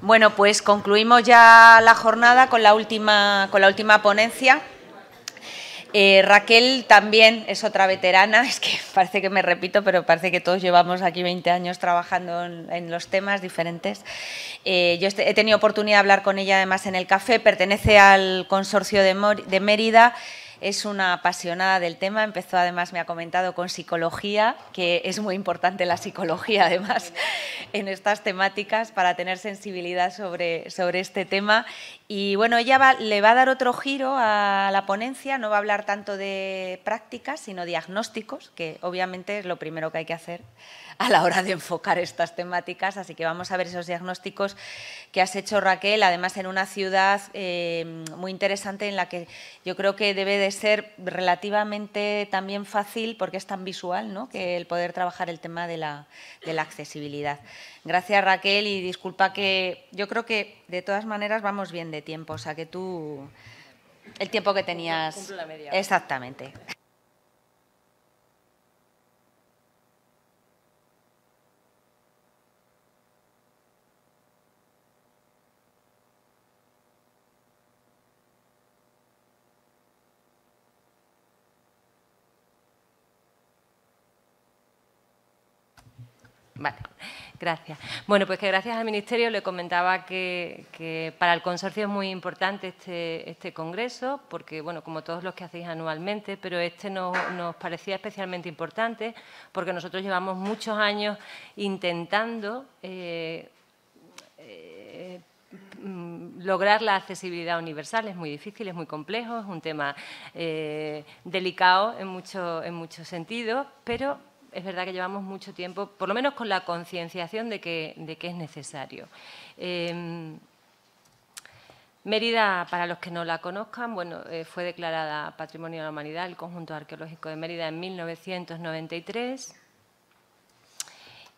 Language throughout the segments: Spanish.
Bueno, pues concluimos ya la jornada con la última, con la última ponencia. Eh, Raquel también es otra veterana, es que parece que me repito, pero parece que todos llevamos aquí 20 años trabajando en, los temas diferentes. Eh, yo este, he tenido oportunidad de hablar con ella además en el café, pertenece al consorcio de Mérida es una apasionada del tema, empezó además, me ha comentado, con psicología, que es muy importante la psicología además en estas temáticas para tener sensibilidad sobre, sobre este tema. Y bueno, ella le va a dar otro giro a la ponencia, no va a hablar tanto de prácticas, sino diagnósticos, que obviamente es lo primero que hay que hacer a la hora de enfocar estas temáticas, así que vamos a ver esos diagnósticos que has hecho Raquel, además en una ciudad eh, muy interesante en la que yo creo que debe de ser relativamente también fácil, porque es tan visual, ¿no? que el poder trabajar el tema de la, accesibilidad. Gracias Raquel y disculpa que yo creo que de todas maneras vamos bien de tiempo, o sea que tú el tiempo que tenías. Exactamente. Vale, gracias. Bueno, pues que gracias al Ministerio le comentaba que, para el consorcio es muy importante este, este, congreso, porque, bueno, como todos los que hacéis anualmente, pero este nos parecía especialmente importante porque nosotros llevamos muchos años intentando eh, eh, lograr la accesibilidad universal es muy difícil, es muy complejo, es un tema eh, delicado en, mucho, en muchos sentidos, pero es verdad que llevamos mucho tiempo, por lo menos con la concienciación de que, es necesario. Em, Mérida, para los que no la conozcan, bueno, eh, fue declarada Patrimonio de la Humanidad, el conjunto arqueológico de Mérida, en 1993.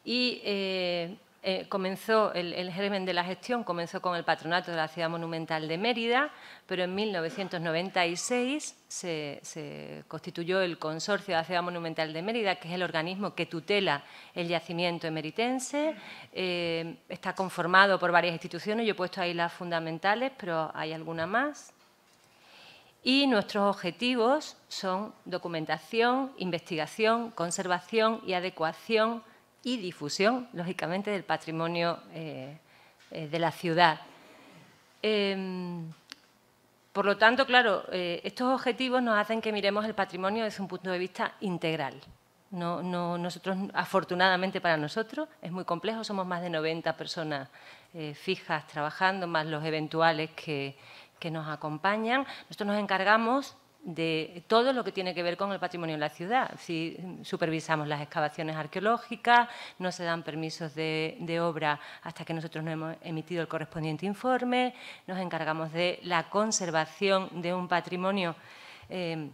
Y eh, comenzó el, germen de la gestión comenzó con el patronato de la Ciudad Monumental de Mérida, pero en 1996 se, constituyó el Consorcio de la Ciudad Monumental de Mérida, que es el organismo que tutela el yacimiento emeritense. Eh, está conformado por varias instituciones, yo he puesto ahí las fundamentales, pero hay alguna más. Y nuestros objetivos son documentación, investigación, conservación y adecuación y difusión, lógicamente, del patrimonio eh, eh, de la ciudad. Em, por lo tanto, claro, eh, estos objetivos nos hacen que miremos el patrimonio desde un punto de vista integral. No, nosotros, afortunadamente para nosotros, es muy complejo, somos más de 90 personas fijas trabajando, más los eventuales que, que nos acompañan. Nosotros nos encargamos de todo lo que tiene que ver con el patrimonio de la ciudad. Si supervisamos las excavaciones arqueológicas, no se dan permisos de, obra hasta que nosotros no hemos emitido el correspondiente informe, nos encargamos de la conservación de un patrimonio eh,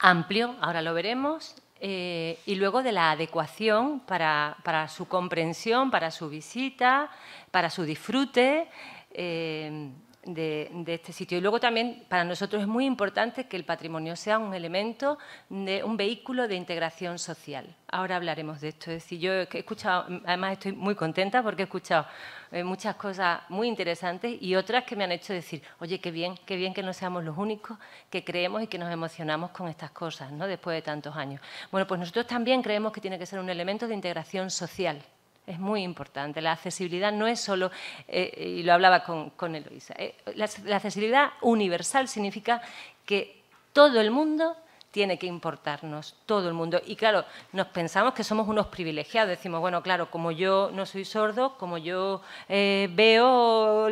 amplio, ahora lo veremos, eh, y luego de la adecuación para, su comprensión, para su visita, para su disfrute. Eh, de, este sitio. Y luego también para nosotros es muy importante que el patrimonio sea un elemento, de, un vehículo de integración social. Ahora hablaremos de esto. Es decir, yo he escuchado, además estoy muy contenta porque he escuchado eh, muchas cosas muy interesantes y otras que me han hecho decir, oye, qué bien, qué bien que no seamos los únicos que creemos y que nos emocionamos con estas cosas, ¿no? Después de tantos años. Bueno, pues nosotros también creemos que tiene que ser un elemento de integración social. Es muy importante. La accesibilidad no es solo, eh, eh, y lo hablaba con, con Eloisa, eh, la, accesibilidad universal significa que todo el mundo tiene que importarnos, todo el mundo. Y claro, nos pensamos que somos unos privilegiados. Decimos, bueno, claro, como yo no soy sordo, como yo veo,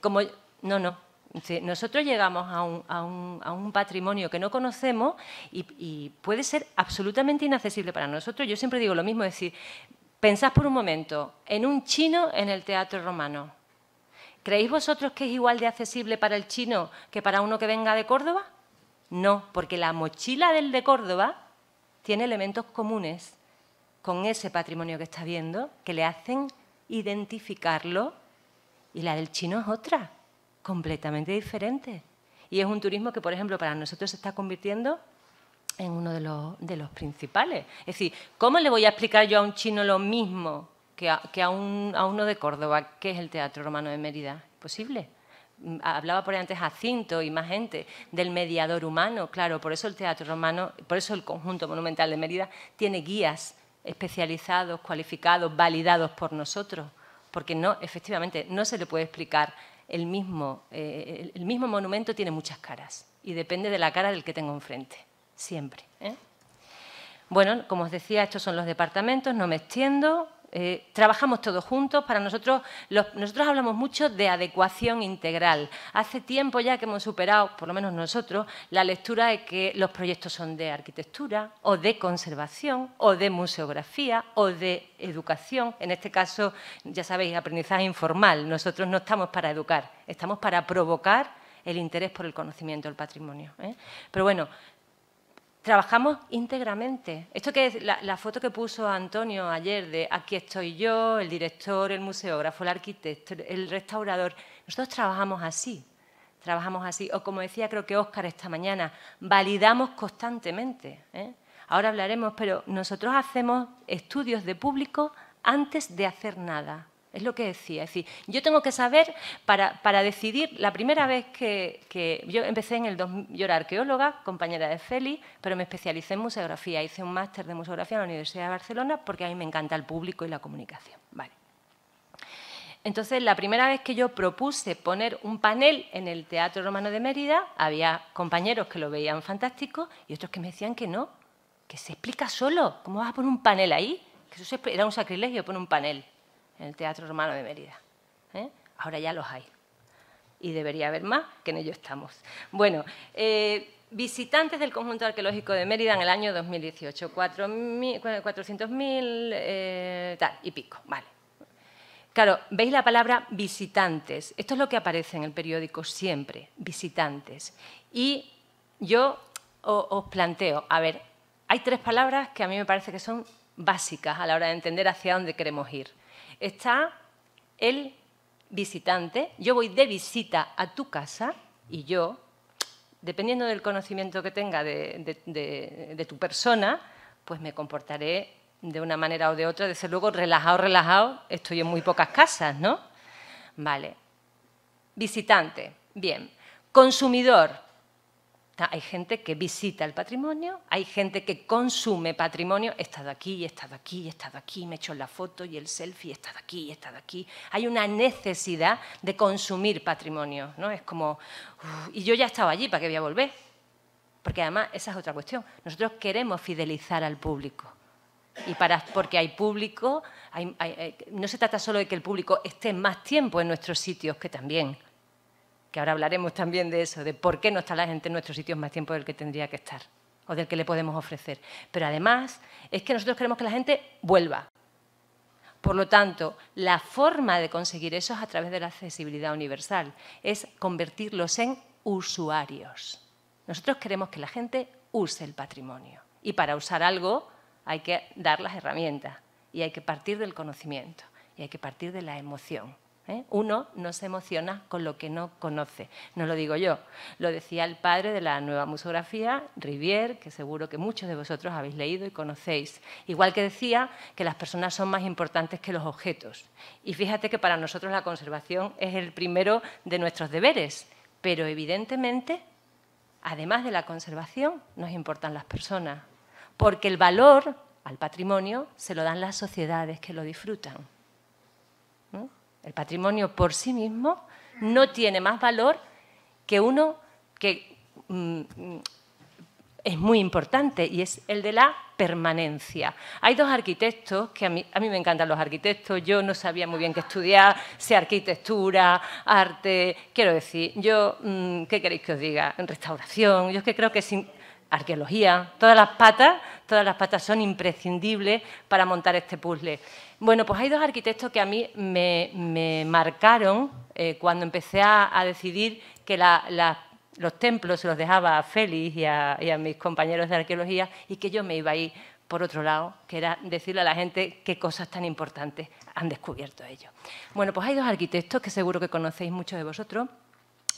como... No, no. Nosotros llegamos a un, patrimonio que no conocemos y, y, puede ser absolutamente inaccesible para nosotros. Yo siempre digo lo mismo, es decir, Pensad por un momento en un chino en el teatro romano. ¿Creéis vosotros que es igual de accesible para el chino que para uno que venga de Córdoba? No, porque la mochila del de Córdoba tiene elementos comunes con ese patrimonio que está viendo que le hacen identificarlo y la del chino es otra, completamente diferente. Y es un turismo que, por ejemplo, para nosotros se está convirtiendo en uno de los, principales. Es decir, ¿cómo le voy a explicar yo a un chino lo mismo que a, un, a uno de Córdoba, que es el Teatro Romano de Mérida? ¿Posible? Mm, hablaba por ahí antes Jacinto y más gente, del mediador humano, claro, por eso el teatro romano, por eso el conjunto monumental de Mérida tiene guías especializados, cualificados, validados por nosotros, porque no, efectivamente, no se le puede explicar el mismo, eh, el mismo monumento tiene muchas caras y depende de la cara del que tengo enfrente siempre. ¿Eh? Bueno, como os decía, estos son los departamentos, no me extiendo. Eh, trabajamos todos juntos. Para nosotros, los, nosotros hablamos mucho de adecuación integral. Hace tiempo ya que hemos superado, por lo menos nosotros, la lectura de que los proyectos son de arquitectura o de conservación o de museografía o de educación. En este caso, ya sabéis, aprendizaje informal. Nosotros no estamos para educar, estamos para provocar el interés por el conocimiento, del patrimonio. ¿eh? Pero bueno, Trabajamos íntegramente. Esto que es la, foto que puso Antonio ayer de aquí estoy yo, el director, el museógrafo, el arquitecto, el restaurador. Nosotros trabajamos así, trabajamos así. O como decía creo que Óscar esta mañana, validamos constantemente. ¿eh? Ahora hablaremos, pero nosotros hacemos estudios de público antes de hacer nada. Es lo que decía. Es decir, yo tengo que saber para, para decidir. La primera vez que, yo empecé en el. Yo era arqueóloga, compañera de Feli, pero me especialicé en museografía. Hice un máster de museografía en la Universidad de Barcelona porque a mí me encanta el público y la comunicación. Vale. Entonces, la primera vez que yo propuse poner un panel en el Teatro Romano de Mérida, había compañeros que lo veían fantástico y otros que me decían que no, que se explica solo. ¿Cómo vas a poner un panel ahí? Que eso era un sacrilegio poner un panel en el Teatro Romano de Mérida. ¿eh? Ahora ya los hay. Y debería haber más, que en ello estamos. Bueno, eh, visitantes del conjunto arqueológico de Mérida en el año 2018, 400.000 eh, y pico, vale. Claro, veis la palabra visitantes. Esto es lo que aparece en el periódico siempre, visitantes. Y yo os planteo, a ver, hay tres palabras que a mí me parece que son básicas a la hora de entender hacia dónde queremos ir está el visitante, yo voy de visita a tu casa y yo, dependiendo del conocimiento que tenga de, tu persona, pues me comportaré de una manera o de otra, desde luego relajado, relajado, estoy en muy pocas casas, ¿no? Vale. Visitante, bien. Consumidor, hay gente que visita el patrimonio, hay gente que consume patrimonio, he estado aquí, he estado aquí, he estado aquí, me he hecho la foto y el selfie, he estado aquí, he estado aquí. Hay una necesidad de consumir patrimonio, ¿no? Es como, y yo ya estaba allí, ¿para que voy a volver? Porque además, esa es otra cuestión. Nosotros queremos fidelizar al público. Y para, porque hay público, no se trata solo de que el público esté más tiempo en nuestros sitios, que también, que ahora hablaremos también de eso, de por qué no está la gente en nuestros sitios más tiempo del que tendría que estar o del que le podemos ofrecer. Pero además es que nosotros queremos que la gente vuelva. Por lo tanto, la forma de conseguir eso es a través de la accesibilidad universal, es convertirlos en usuarios. Nosotros queremos que la gente use el patrimonio y para usar algo hay que dar las herramientas y hay que partir del conocimiento y hay que partir de la emoción. ¿eh? Uno no se emociona con lo que no conoce. No lo digo yo, lo decía el padre de la nueva museografía, Rivière, que seguro que muchos de vosotros habéis leído y conocéis. Igual que decía que las personas son más importantes que los objetos. Y fíjate que para nosotros la conservación es el primero de nuestros deberes, pero evidentemente, además de la conservación, nos importan las personas, porque el valor al patrimonio se lo dan las sociedades que lo disfrutan. El patrimonio por sí mismo no tiene más valor que uno que mm, es muy importante y es el de la permanencia. Hay dos arquitectos que a mí, me encantan los arquitectos, yo no sabía muy bien qué estudiar, sea arquitectura, arte, quiero decir, yo, mm, ¿qué queréis que os diga? Restauración, yo es que creo que sin arqueología, todas las patas, todas las patas son imprescindibles para montar este puzzle. Bueno, pues hay dos arquitectos que a mí me, marcaron eh, cuando empecé a, decidir que los templos se los dejaba a Félix y a, mis compañeros de arqueología y que yo me iba a ir por otro lado, que era decirle a la gente qué cosas tan importantes han descubierto ellos. Bueno, pues hay dos arquitectos que seguro que conocéis muchos de vosotros.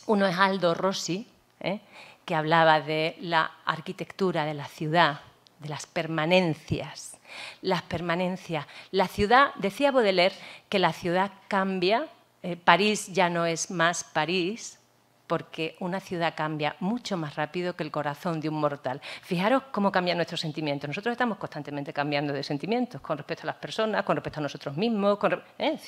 Uno es Aldo Rossi, ¿eh? que hablaba de la arquitectura de la ciudad, de las permanencias, las permanencias. La ciudad, decía Baudelaire, que la ciudad cambia, eh, París ya no es más París, porque una ciudad cambia mucho más rápido que el corazón de un mortal. Fijaros cómo cambian nuestros sentimientos. Nosotros estamos constantemente cambiando de sentimientos con respecto a las personas, con respecto a nosotros mismos. ¿eh?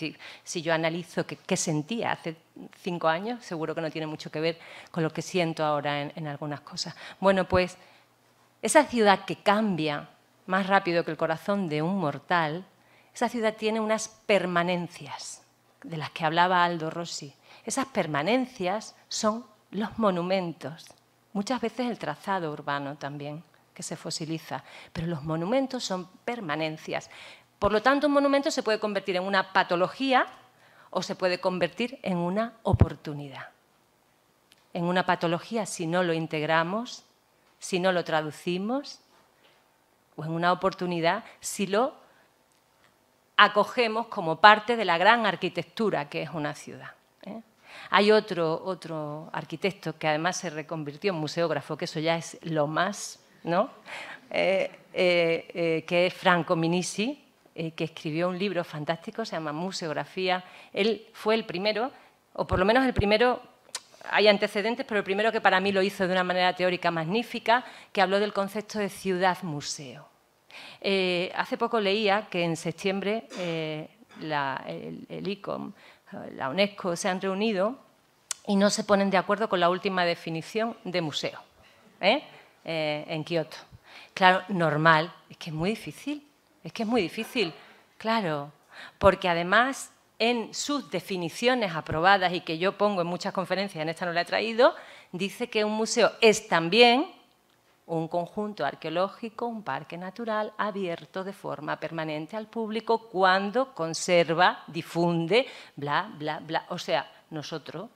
si, yo analizo qué sentía hace cinco años, seguro que no tiene mucho que ver con lo que siento ahora en algunas cosas. Bueno, pues esa ciudad que cambia más rápido que el corazón de un mortal, esa ciudad tiene unas permanencias de las que hablaba Aldo Rossi. Esas permanencias son los monumentos, muchas veces el trazado urbano también, que se fosiliza, pero los monumentos son permanencias. Por lo tanto, un monumento se puede convertir en una patología o se puede convertir en una oportunidad. En una patología si no lo integramos, si no lo traducimos, en una oportunidad si lo acogemos como parte de la gran arquitectura que es una ciudad. ¿eh? Hay otro, otro arquitecto que además se reconvirtió en museógrafo, que eso ya es lo más, ¿no? Eh, eh, que es Franco Minisi, que escribió un libro fantástico, se llama Museografía. Él fue el primero, o por lo menos el primero hay antecedentes, pero el primero que para mí lo hizo de una manera teórica magnífica, que habló del concepto de ciudad-museo. Eh, hace poco leía que en septiembre eh, la, el, ICOM, la UNESCO, se han reunido y no se ponen de acuerdo con la última definición de museo ¿eh? en Kioto. Claro, normal, es que es muy difícil, es que es muy difícil, claro, porque además en sus definiciones aprobadas y que yo pongo en muchas conferencias, en esta no la he traído, dice que un museo es también un conjunto arqueológico, un parque natural abierto de forma permanente al público cuando conserva, difunde, bla, bla, bla. O sea, nosotros,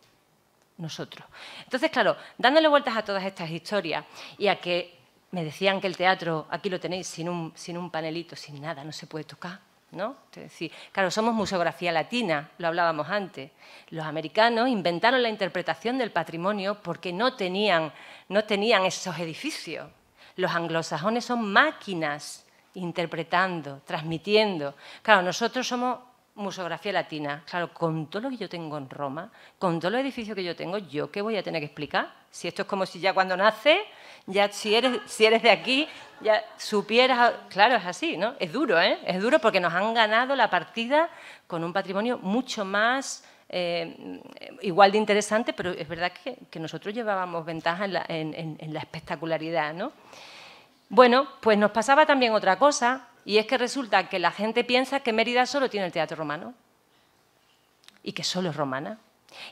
nosotros. Entonces, claro, dándole vueltas a todas estas historias y a que me decían que el teatro, aquí lo tenéis, sin un, sin un panelito, sin nada, no se puede tocar. Es decir, claro, somos museografía latina, lo hablábamos antes. Los americanos inventaron la interpretación del patrimonio porque no tenían, no tenían esos edificios. Los anglosajones son máquinas interpretando, transmitiendo. Claro, nosotros somos museografía latina. Claro, con todo lo que yo tengo en Roma, con todo los edificios que yo tengo, ¿yo qué voy a tener que explicar? Si esto es como si ya cuando nace ya si eres, si eres de aquí, ya supieras... Claro, es así, ¿no? Es duro, ¿eh? Es duro porque nos han ganado la partida con un patrimonio mucho más... Eh, igual de interesante, pero es verdad que, nosotros llevábamos ventaja en la espectacularidad, ¿no? Bueno, pues nos pasaba también otra cosa, y es que resulta que la gente piensa que Mérida solo tiene el teatro romano y que solo es romana.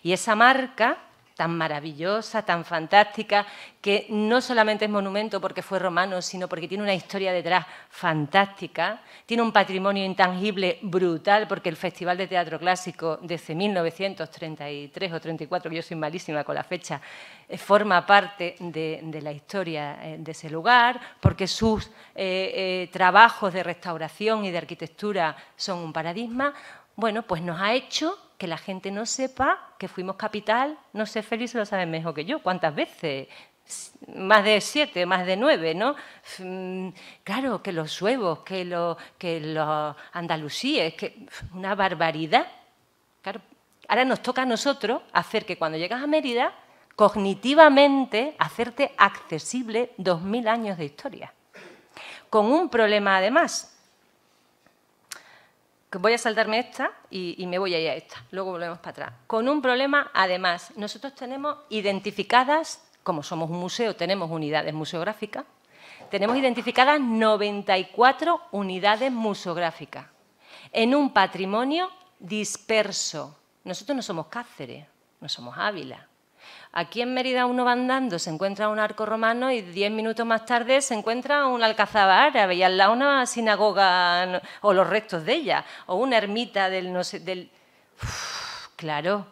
Y esa marca tan maravillosa, tan fantástica, que no solamente es monumento porque fue romano, sino porque tiene una historia detrás fantástica, tiene un patrimonio intangible brutal, porque el Festival de Teatro Clásico desde 1933 o 34, yo soy malísima con la fecha, eh, forma parte de, la historia eh, de ese lugar, porque sus eh, trabajos de restauración y de arquitectura son un paradigma, bueno, pues nos ha hecho que la gente no sepa que fuimos capital, no sé, Félix lo sabe mejor que yo, ¿cuántas veces? Más de siete, más de nueve, ¿no? Mm, claro, que los suevos, que los, que los andalusíes, que una barbaridad. ahora nos toca a nosotros hacer que cuando llegas a Mérida, cognitivamente, hacerte accesible dos mil años de historia. Con un problema, además, voy a saltarme esta y, me voy a ir a esta. Luego volvemos para atrás. Con un problema, además, nosotros tenemos identificadas, como somos un museo, tenemos unidades museográficas, tenemos identificadas 94 unidades museográficas en un patrimonio disperso. Nosotros no somos Cáceres, no somos Ávila, Aquí en Mérida uno va andando, se encuentra un arco romano y diez minutos más tarde se encuentra un alcazaba árabe y al lado una sinagoga o los restos de ella, o una ermita del del... claro,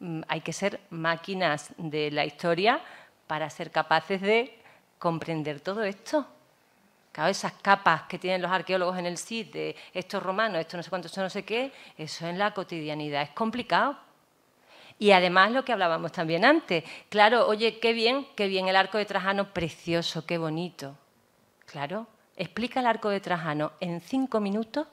mm, hay que ser máquinas de la historia para ser capaces de comprender todo esto. Claro, esas capas que tienen los arqueólogos en el sitio, de estos romanos, esto no sé cuánto, esto no sé qué, eso en la cotidianidad es complicado. Y además lo que hablábamos también antes, claro, oye, qué bien, qué bien el arco de Trajano, precioso, qué bonito. Claro, explica el arco de Trajano en cinco minutos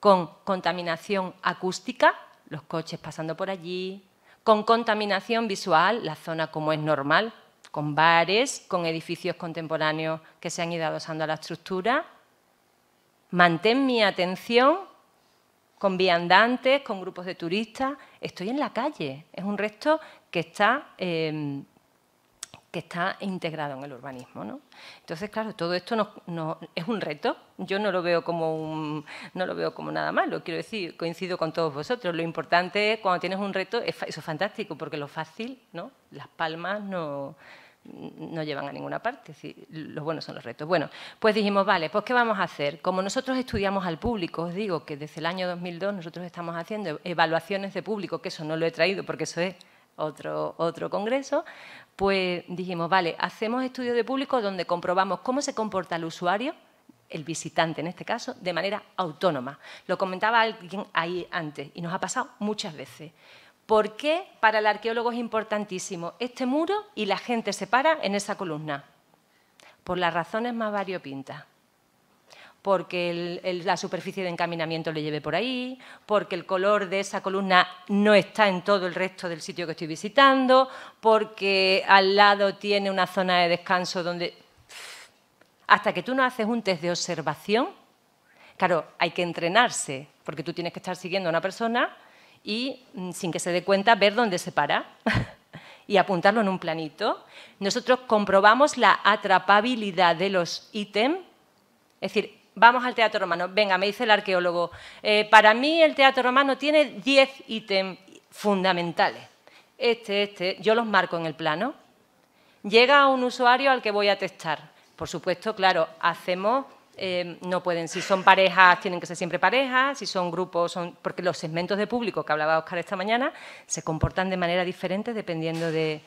con contaminación acústica, los coches pasando por allí, con contaminación visual, la zona como es normal, con bares, con edificios contemporáneos que se han ido adosando a la estructura. Mantén mi atención con viandantes, con grupos de turistas. Estoy en la calle. Es un resto que está, em, que está integrado en el urbanismo. ¿no? Entonces, claro, todo esto es un reto. Yo no lo, veo como un, no lo veo como nada malo. Quiero decir, coincido con todos vosotros. Lo importante es, cuando tienes un reto, eso es fantástico, porque lo fácil, ¿no? las palmas no no llevan a ninguna parte, los buenos son los retos. Bueno, pues dijimos, vale, pues ¿qué vamos a hacer? Como nosotros estudiamos al público, os digo que desde el año 2002 nosotros estamos haciendo evaluaciones de público, que eso no lo he traído porque eso es otro, otro congreso, pues dijimos, vale, hacemos estudios de público donde comprobamos cómo se comporta el usuario, el visitante en este caso, de manera autónoma. Lo comentaba alguien ahí antes y nos ha pasado muchas veces. ¿Por qué para el arqueólogo es importantísimo este muro y la gente se para en esa columna? Por las razones más variopintas porque la superficie de encaminamiento le lleve por ahí, porque el color de esa columna no está en todo el resto del sitio que estoy visitando, porque al lado tiene una zona de descanso donde... Hasta que tú no haces un test de observación, claro, hay que entrenarse, porque tú tienes que estar siguiendo a una persona y, mm, sin que se dé cuenta, ver dónde se para y apuntarlo en un planito. Nosotros comprobamos la atrapabilidad de los ítems, es decir, vamos al teatro romano. Venga, me dice el arqueólogo, eh, para mí el teatro romano tiene 10 ítems fundamentales. Este, este, yo los marco en el plano. Llega un usuario al que voy a testar. Por supuesto, claro, hacemos eh, no pueden. Si son parejas, tienen que ser siempre parejas, si son grupos, son porque los segmentos de público que hablaba Oscar esta mañana se comportan de manera diferente dependiendo de,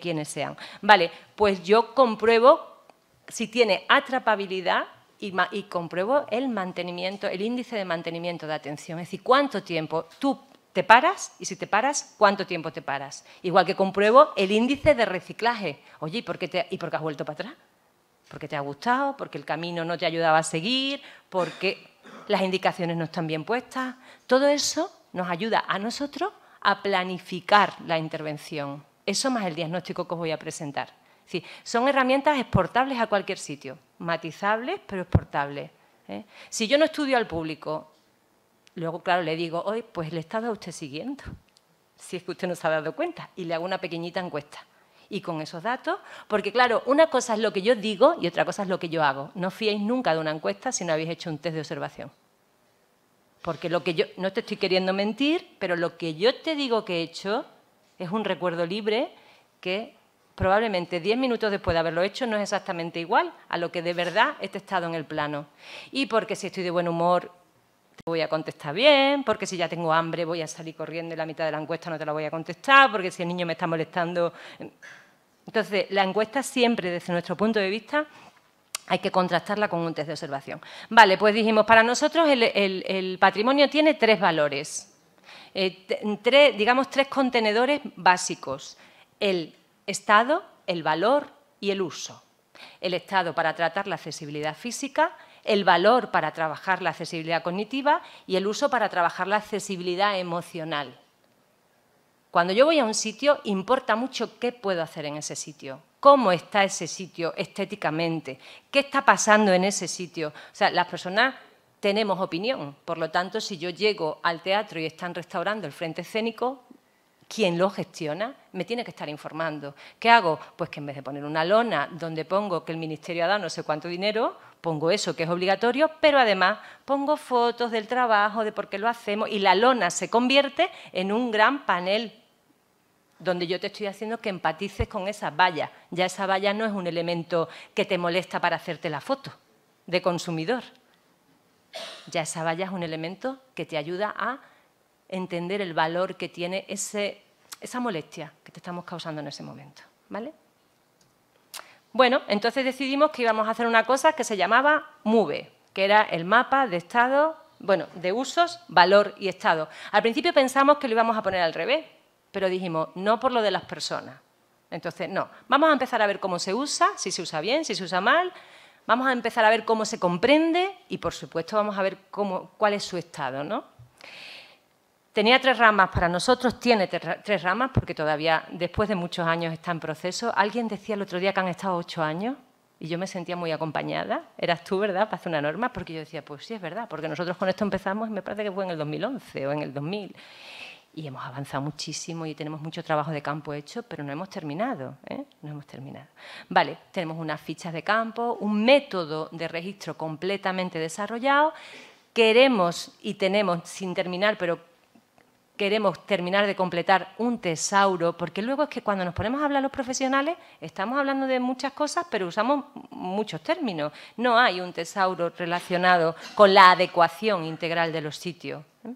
quiénes sean. Vale, pues yo compruebo si tiene atrapabilidad y, compruebo el mantenimiento, el índice de mantenimiento de atención, es decir, cuánto tiempo tú te paras y si te paras, cuánto tiempo te paras. Igual que compruebo el índice de reciclaje. Oye, ¿y por qué, y por qué has vuelto para atrás? porque te ha gustado, porque el camino no te ayudaba a seguir, porque las indicaciones no están bien puestas. Todo eso nos ayuda a nosotros a planificar la intervención. Eso más el diagnóstico que os voy a presentar. Es son herramientas exportables a cualquier sitio, matizables pero exportables. ¿eh? Si yo no estudio al público, luego, claro, le digo, hoy pues le a usted siguiendo, si es que usted no se ha dado cuenta, y le hago una pequeñita encuesta y con esos datos, porque claro, una cosa es lo que yo digo y otra cosa es lo que yo hago. No fiéis nunca de una encuesta si no habéis hecho un test de observación. Porque lo que yo, no te estoy queriendo mentir, pero lo que yo te digo que he hecho es un recuerdo libre que probablemente diez minutos después de haberlo hecho no es exactamente igual a lo que de verdad he este testado en el plano. Y porque si estoy de buen humor te voy a contestar bien, porque si ya tengo hambre voy a salir corriendo y la mitad de la encuesta no te la voy a contestar, porque si el niño me está molestando em, entonces, la encuesta siempre, desde nuestro punto de vista, hay que contrastarla con un test de observación. Vale, pues dijimos, para nosotros el, patrimonio tiene tres valores, eh, digamos tres contenedores básicos, el estado, el valor y el uso. El estado para tratar la accesibilidad física, el valor para trabajar la accesibilidad cognitiva y el uso para trabajar la accesibilidad emocional. Cuando yo voy a un sitio, importa mucho qué puedo hacer en ese sitio, cómo está ese sitio estéticamente, qué está pasando en ese sitio. O sea, las personas tenemos opinión, por lo tanto, si yo llego al teatro y están restaurando el frente escénico, ¿quién lo gestiona me tiene que estar informando. ¿Qué hago? Pues que en vez de poner una lona donde pongo que el ministerio ha dado no sé cuánto dinero, pongo eso que es obligatorio, pero además pongo fotos del trabajo, de por qué lo hacemos, y la lona se convierte en un gran panel donde yo te estoy haciendo que empatices con esa valla. Ya esa valla no es un elemento que te molesta para hacerte la foto de consumidor. Ya esa valla es un elemento que te ayuda a entender el valor que tiene esa molestia que te estamos causando en ese momento. ¿Vale? Bueno, entonces decidimos que íbamos a hacer una cosa que se llamaba MUVE, que era el mapa de estado, bueno, de usos, valor y estado. Al principio pensamos que lo íbamos a poner al revés, pero dijimos, no por lo de las personas. Entonces, no, vamos a empezar a ver cómo se usa, si se usa bien, si se usa mal, vamos a empezar a ver cómo se comprende y, por supuesto, vamos a ver cómo, cuál es su estado. ¿no? Tenía tres ramas, para nosotros tiene tres ramas, porque todavía después de muchos años está en proceso. Alguien decía el otro día que han estado ocho años y yo me sentía muy acompañada. Eras tú, ¿verdad?, para hacer una norma, porque yo decía, pues sí, es verdad, porque nosotros con esto empezamos, me parece que fue en el 2011 o en el 2000 y hemos avanzado muchísimo y tenemos mucho trabajo de campo hecho, pero no hemos terminado, ¿eh? no hemos terminado. Vale, tenemos unas fichas de campo, un método de registro completamente desarrollado, queremos y tenemos sin terminar, pero queremos terminar de completar un tesauro, porque luego es que cuando nos ponemos a hablar los profesionales, estamos hablando de muchas cosas, pero usamos muchos términos. No hay un tesauro relacionado con la adecuación integral de los sitios. ¿eh?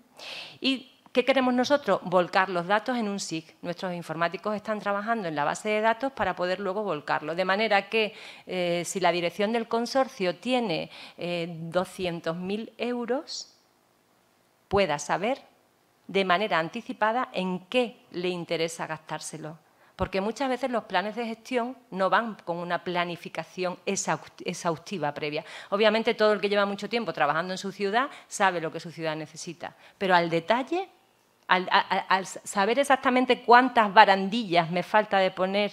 Y ¿Qué queremos nosotros? Volcar los datos en un SIG. Nuestros informáticos están trabajando en la base de datos para poder luego volcarlo. De manera que eh, si la dirección del consorcio tiene 200.000 eh, euros, pueda saber de manera anticipada en qué le interesa gastárselo. Porque muchas veces los planes de gestión no van con una planificación exhaustiva previa. Obviamente todo el que lleva mucho tiempo trabajando en su ciudad sabe lo que su ciudad necesita, pero al detalle al, saber exactamente cuántas barandillas me falta de poner,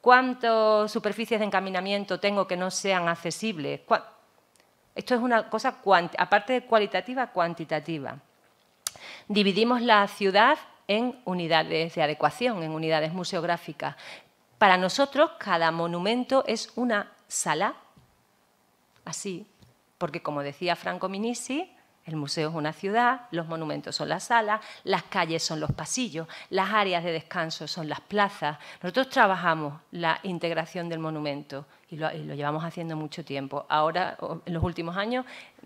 cuántas superficies de encaminamiento tengo que no sean accesibles. Esto es una cosa, aparte de cualitativa, cuantitativa. Dividimos la ciudad en unidades de adecuación, en unidades museográficas. Para nosotros, cada monumento es una sala, así, porque como decía Franco Minisi, el museo es una ciudad, los monumentos son las salas, las calles son los pasillos, las áreas de descanso son las plazas. Nosotros trabajamos la integración del monumento y lo, llevamos haciendo mucho tiempo. Ahora, en los últimos años,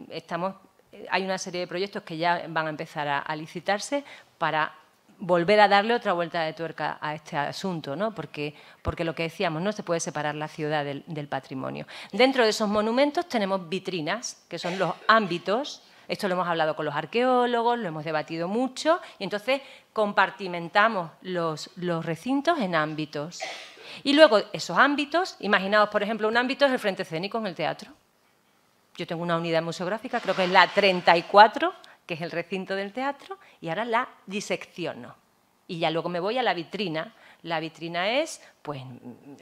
estamos, eh, hay una serie de proyectos que ya van a empezar a, licitarse para volver a darle otra vuelta de tuerca a este asunto, ¿no? porque, porque lo que decíamos, no se puede separar la ciudad del patrimonio. Dentro de esos monumentos tenemos vitrinas, que son los ámbitos esto lo hemos hablado con los arqueólogos, lo hemos debatido mucho y entonces compartimentamos los, recintos en ámbitos. Y luego esos ámbitos, imaginaos por ejemplo un ámbito es el frente escénico en el teatro. Yo tengo una unidad museográfica, creo que es la 34, que es el recinto del teatro, y ahora la disecciono. Y ya luego me voy a la vitrina. La vitrina es, pues,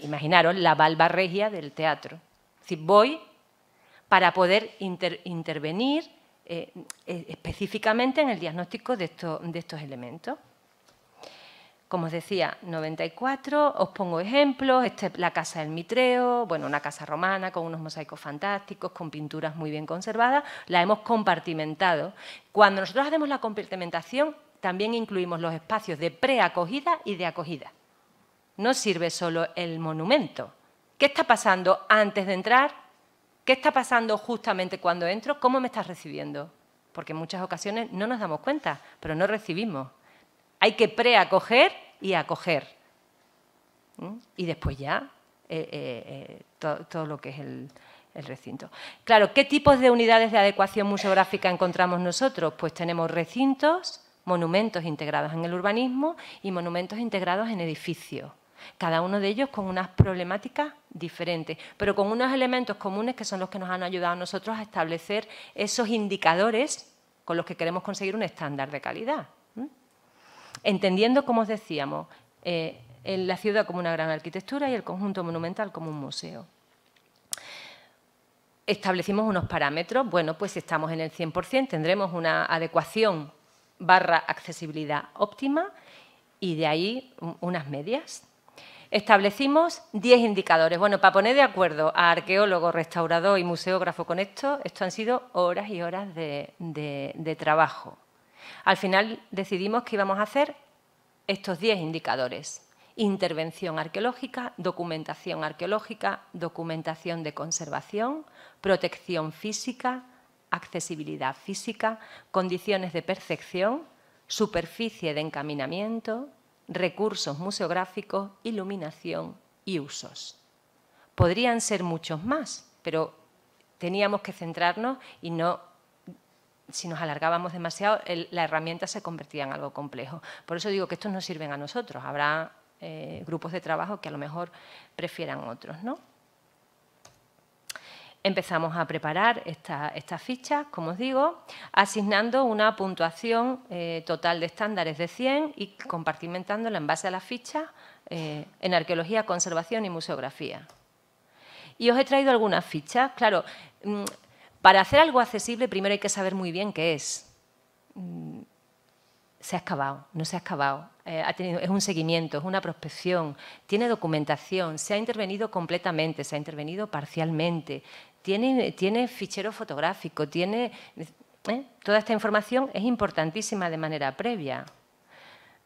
imaginaros, la valva regia del teatro. Es decir, voy para poder intervenir eh, eh, específicamente en el diagnóstico de, estos elementos. Como os decía, 94, os pongo ejemplos, la casa del Mitreo, bueno, una casa romana con unos mosaicos fantásticos, con pinturas muy bien conservadas, la hemos compartimentado. Cuando nosotros hacemos la compartimentación, también incluimos los espacios de preacogida y de acogida. No sirve solo el monumento. ¿Qué está pasando antes de entrar? ¿Qué está pasando justamente cuando entro? ¿Cómo me estás recibiendo? Porque en muchas ocasiones no nos damos cuenta, pero no recibimos. Hay que preacoger y acoger. ¿Mm? Y después ya eh, eh, eh, todo, lo que es el recinto. Claro, ¿qué tipos de unidades de adecuación museográfica encontramos nosotros? Pues tenemos recintos, monumentos integrados en el urbanismo y monumentos integrados en edificios cada uno de ellos con unas problemáticas diferentes, pero con unos elementos comunes que son los que nos han ayudado a nosotros a establecer esos indicadores con los que queremos conseguir un estándar de calidad. Entendiendo, como os decíamos, eh, la ciudad como una gran arquitectura y el conjunto monumental como un museo establecimos unos parámetros, bueno, pues si estamos en el 100% tendremos una adecuación barra accesibilidad óptima y de ahí unas medias establecimos 10 indicadores. Bueno, para poner de acuerdo a arqueólogo, restaurador y museógrafo con esto, esto han sido horas y horas de, trabajo. Al final decidimos que íbamos a hacer estos 10 indicadores. Intervención arqueológica, documentación arqueológica, documentación de conservación, protección física, accesibilidad física, condiciones de percepción, superficie de encaminamiento, recursos museográficos, iluminación y usos. Podrían ser muchos más, pero teníamos que centrarnos y no, si nos alargábamos demasiado, la herramienta se convertía en algo complejo. Por eso digo que estos no sirven a nosotros, habrá eh, grupos de trabajo que a lo mejor prefieran otros, ¿no? Empezamos a preparar estas fichas, como os digo, asignando una puntuación eh, total de estándares de 100 y compartimentándola en base a las fichas eh, en arqueología, conservación y museografía. Y os he traído algunas fichas. Claro, mm, para hacer algo accesible primero hay que saber muy bien qué es. Mm, se ha excavado, no se ha excavado. Eh, ha tenido, es un seguimiento, es una prospección, tiene documentación, se ha intervenido completamente, se ha intervenido parcialmente, tiene, fichero fotográfico, tiene... ¿eh? Toda esta información es importantísima de manera previa.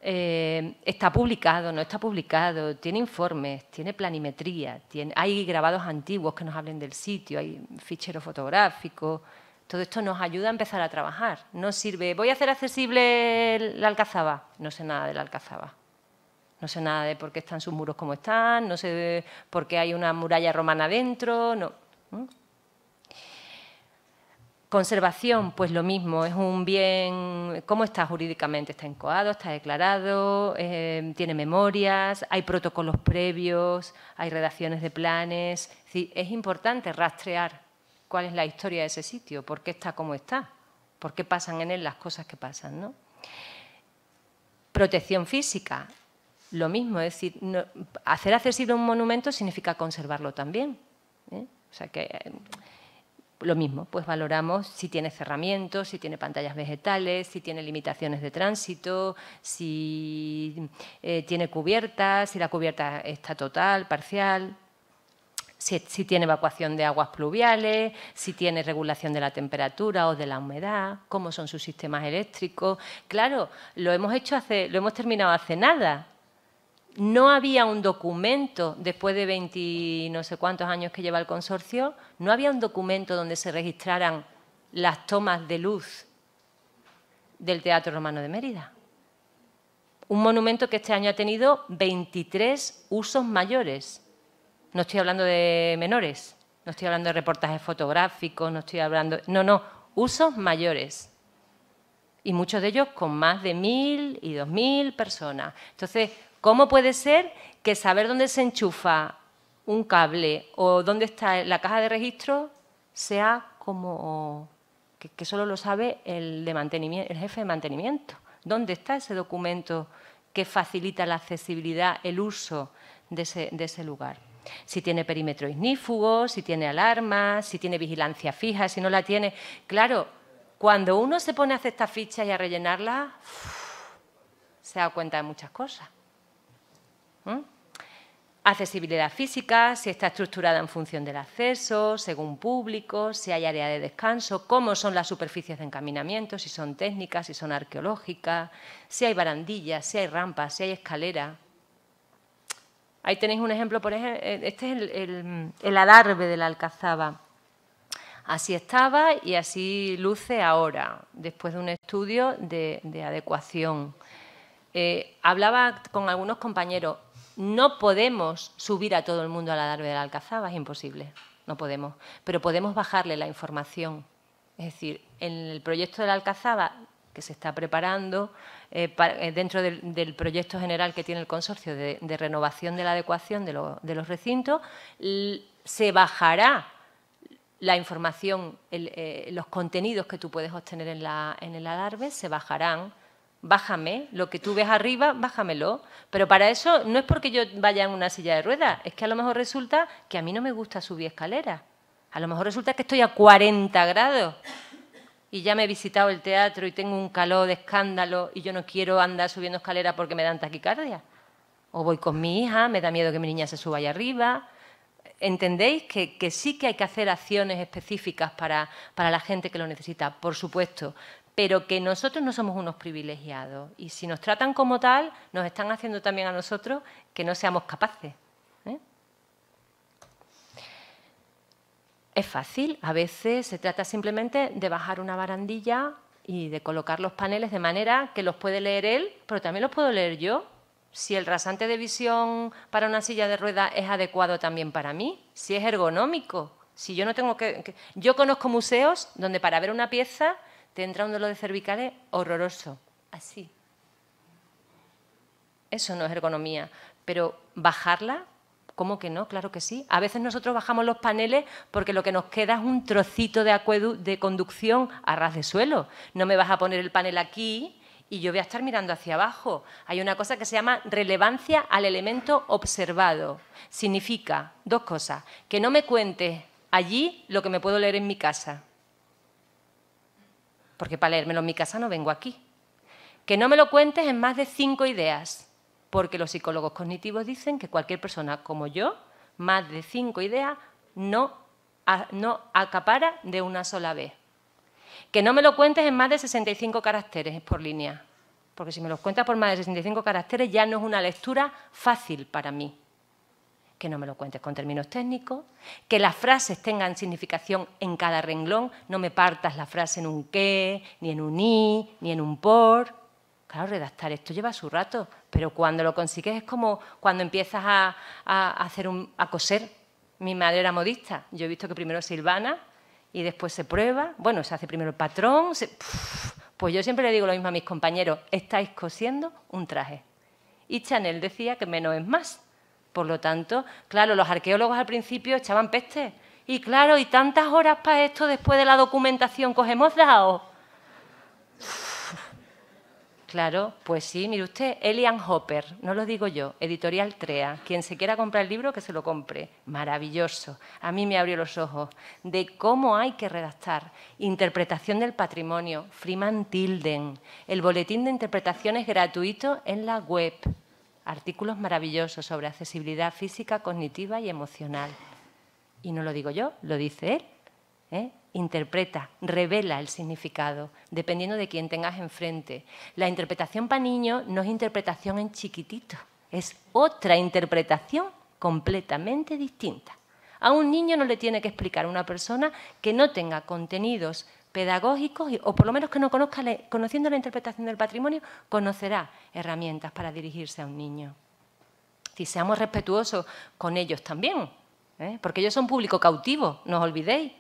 Eh, está publicado, no está publicado, tiene informes, tiene planimetría, tiene, hay grabados antiguos que nos hablen del sitio, hay fichero fotográfico. Todo esto nos ayuda a empezar a trabajar. No sirve, voy a hacer accesible la Alcazaba. No sé nada de la Alcazaba. No sé nada de por qué están sus muros como están, no sé por qué hay una muralla romana dentro. No. Conservación, pues lo mismo, es un bien, ¿cómo está jurídicamente? ¿Está encoado? ¿Está declarado? Eh, ¿Tiene memorias? ¿Hay protocolos previos? ¿Hay redacciones de planes? Es, es importante rastrear cuál es la historia de ese sitio, por qué está como está, por qué pasan en él las cosas que pasan. ¿no? Protección física, lo mismo, es decir, hacer accesible un monumento significa conservarlo también. ¿eh? O sea que eh, lo mismo, pues valoramos si tiene cerramientos, si tiene pantallas vegetales, si tiene limitaciones de tránsito, si eh, tiene cubiertas, si la cubierta está total, parcial, si, si, tiene evacuación de aguas pluviales, si tiene regulación de la temperatura o de la humedad, cómo son sus sistemas eléctricos. Claro, lo hemos hecho hace, lo hemos terminado hace nada no había un documento, después de 20 no sé cuántos años que lleva el consorcio, no había un documento donde se registraran las tomas de luz del Teatro Romano de Mérida. Un monumento que este año ha tenido 23 usos mayores. No estoy hablando de menores, no estoy hablando de reportajes fotográficos, no estoy hablando... No, no, usos mayores. Y muchos de ellos con más de mil y dos mil personas. Entonces, ¿Cómo puede ser que saber dónde se enchufa un cable o dónde está la caja de registro sea como que, solo lo sabe el, de el jefe de mantenimiento? ¿Dónde está ese documento que facilita la accesibilidad, el uso de ese, lugar? si tiene perímetro ignífugo, si tiene alarma, si tiene vigilancia fija, si no la tiene. Claro, cuando uno se pone a hacer estas fichas y a rellenarlas, se da cuenta de muchas cosas. ¿Mm? Accesibilidad física, si está estructurada en función del acceso, según público, si hay área de descanso, cómo son las superficies de encaminamiento, si son técnicas, si son arqueológicas, si hay barandillas, si hay rampas, si hay escalera. Ahí tenéis un ejemplo, por eh, este es el, el, el de la alcazaba. Así estaba y así luce ahora, después de un estudio de, adecuación. Eh, hablaba con algunos compañeros, no podemos subir a todo el mundo a la de la Alcazaba, es imposible, no podemos, pero podemos bajarle la información. Es decir, en el proyecto de la Alcazaba que se está preparando eh, eh, dentro del, proyecto general que tiene el consorcio de, renovación de la adecuación de, los recintos, se bajará la información, eh, los contenidos que tú puedes obtener en, la, en el alarbe se bajarán bájame, lo que tú ves arriba, bájamelo. Pero para eso no es porque yo vaya en una silla de ruedas, es que a lo mejor resulta que a mí no me gusta subir escaleras. A lo mejor resulta que estoy a 40 grados y ya me he visitado el teatro y tengo un calor de escándalo y yo no quiero andar subiendo escaleras porque me dan taquicardia. O voy con mi hija, me da miedo que mi niña se suba allá arriba. ¿Entendéis que, sí que hay que hacer acciones específicas para la gente que lo necesita? Por supuesto, pero que nosotros no somos unos privilegiados. Y si nos tratan como tal, nos están haciendo también a nosotros que no seamos capaces. ¿eh? Es fácil, a veces se trata simplemente de bajar una barandilla y de colocar los paneles de manera que los puede leer él, pero también los puedo leer yo. Si el rasante de visión para una silla de ruedas es adecuado también para mí, si es ergonómico, si yo no tengo que... Yo conozco museos donde para ver una pieza te entra un dolor de cervicales horroroso, así. Eso no es ergonomía. Pero bajarla, ¿cómo que no? Claro que sí. A veces nosotros bajamos los paneles porque lo que nos queda es un trocito de, de conducción a ras de suelo. No me vas a poner el panel aquí y yo voy a estar mirando hacia abajo. Hay una cosa que se llama relevancia al elemento observado. Significa dos cosas, que no me cuentes allí lo que me puedo leer en mi casa porque para leérmelo en mi casa no vengo aquí. Que no me lo cuentes en más de cinco ideas, porque los psicólogos cognitivos dicen que cualquier persona como yo, más de cinco ideas, no, acapara de una sola vez. Que no me lo cuentes en más de 65 caracteres por línea, porque si me los cuentas por más de 65 caracteres ya no es una lectura fácil para mí que no me lo cuentes con términos técnicos, que las frases tengan significación en cada renglón, no me partas la frase en un qué, ni en un i, ni en un por. Claro, redactar esto lleva su rato, pero cuando lo consigues es como cuando empiezas a, hacer un, a coser. Mi madre era modista, yo he visto que primero silvana y después se prueba, bueno, se hace primero el patrón, pues yo siempre le digo lo mismo a mis compañeros, estáis cosiendo un traje. Y Chanel decía que menos es más. Por lo tanto, claro, los arqueólogos al principio echaban peste. Y claro, ¿y tantas horas para esto después de la documentación cogemos os dado? Claro, pues sí, mire usted, Elian Hopper, no lo digo yo, editorial TREA, quien se quiera comprar el libro que se lo compre, maravilloso, a mí me abrió los ojos, de cómo hay que redactar, interpretación del patrimonio, Freeman Tilden, el boletín de interpretaciones gratuito en la web, artículos maravillosos sobre accesibilidad física, cognitiva y emocional. Y no lo digo yo, lo dice él. ¿eh? Interpreta, revela el significado, dependiendo de quién tengas enfrente. La interpretación para niño no es interpretación en chiquitito, es otra interpretación completamente distinta. A un niño no le tiene que explicar a una persona que no tenga contenidos pedagógicos, o por lo menos que no conozca, conociendo la interpretación del patrimonio, conocerá herramientas para dirigirse a un niño. Si seamos respetuosos con ellos también, ¿eh? porque ellos son público cautivo, no os olvidéis.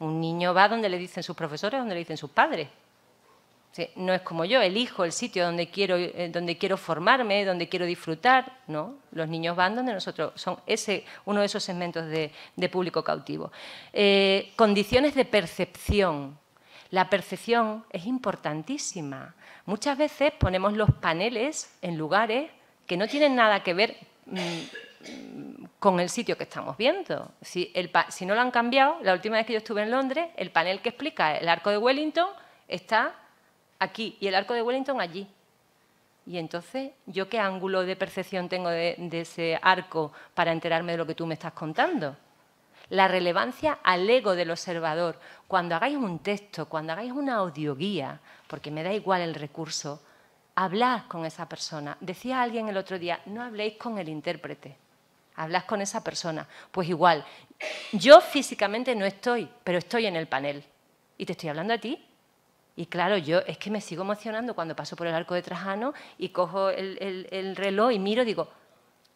Un niño va donde le dicen sus profesores, donde le dicen sus padres. No es como yo, elijo el sitio donde quiero, eh, donde quiero formarme, donde quiero disfrutar. No, los niños van donde nosotros, son ese, uno de esos segmentos de, público cautivo. Eh, condiciones de percepción. La percepción es importantísima. Muchas veces ponemos los paneles en lugares que no tienen nada que ver mm, mm, con el sitio que estamos viendo. si no lo han cambiado, la última vez que yo estuve en Londres, el panel que explica el arco de Wellington está aquí y el arco de Wellington allí. Y entonces, ¿yo qué ángulo de percepción tengo de, ese arco para enterarme de lo que tú me estás contando? La relevancia al ego del observador. Cuando hagáis un texto, cuando hagáis una audioguía, porque me da igual el recurso, hablad con esa persona. Decía alguien el otro día, no habléis con el intérprete, hablad con esa persona. Pues igual, yo físicamente no estoy, pero estoy en el panel. Y te estoy hablando a ti, y claro, yo es que me sigo emocionando cuando paso por el arco de Trajano y cojo el, reloj y miro y digo,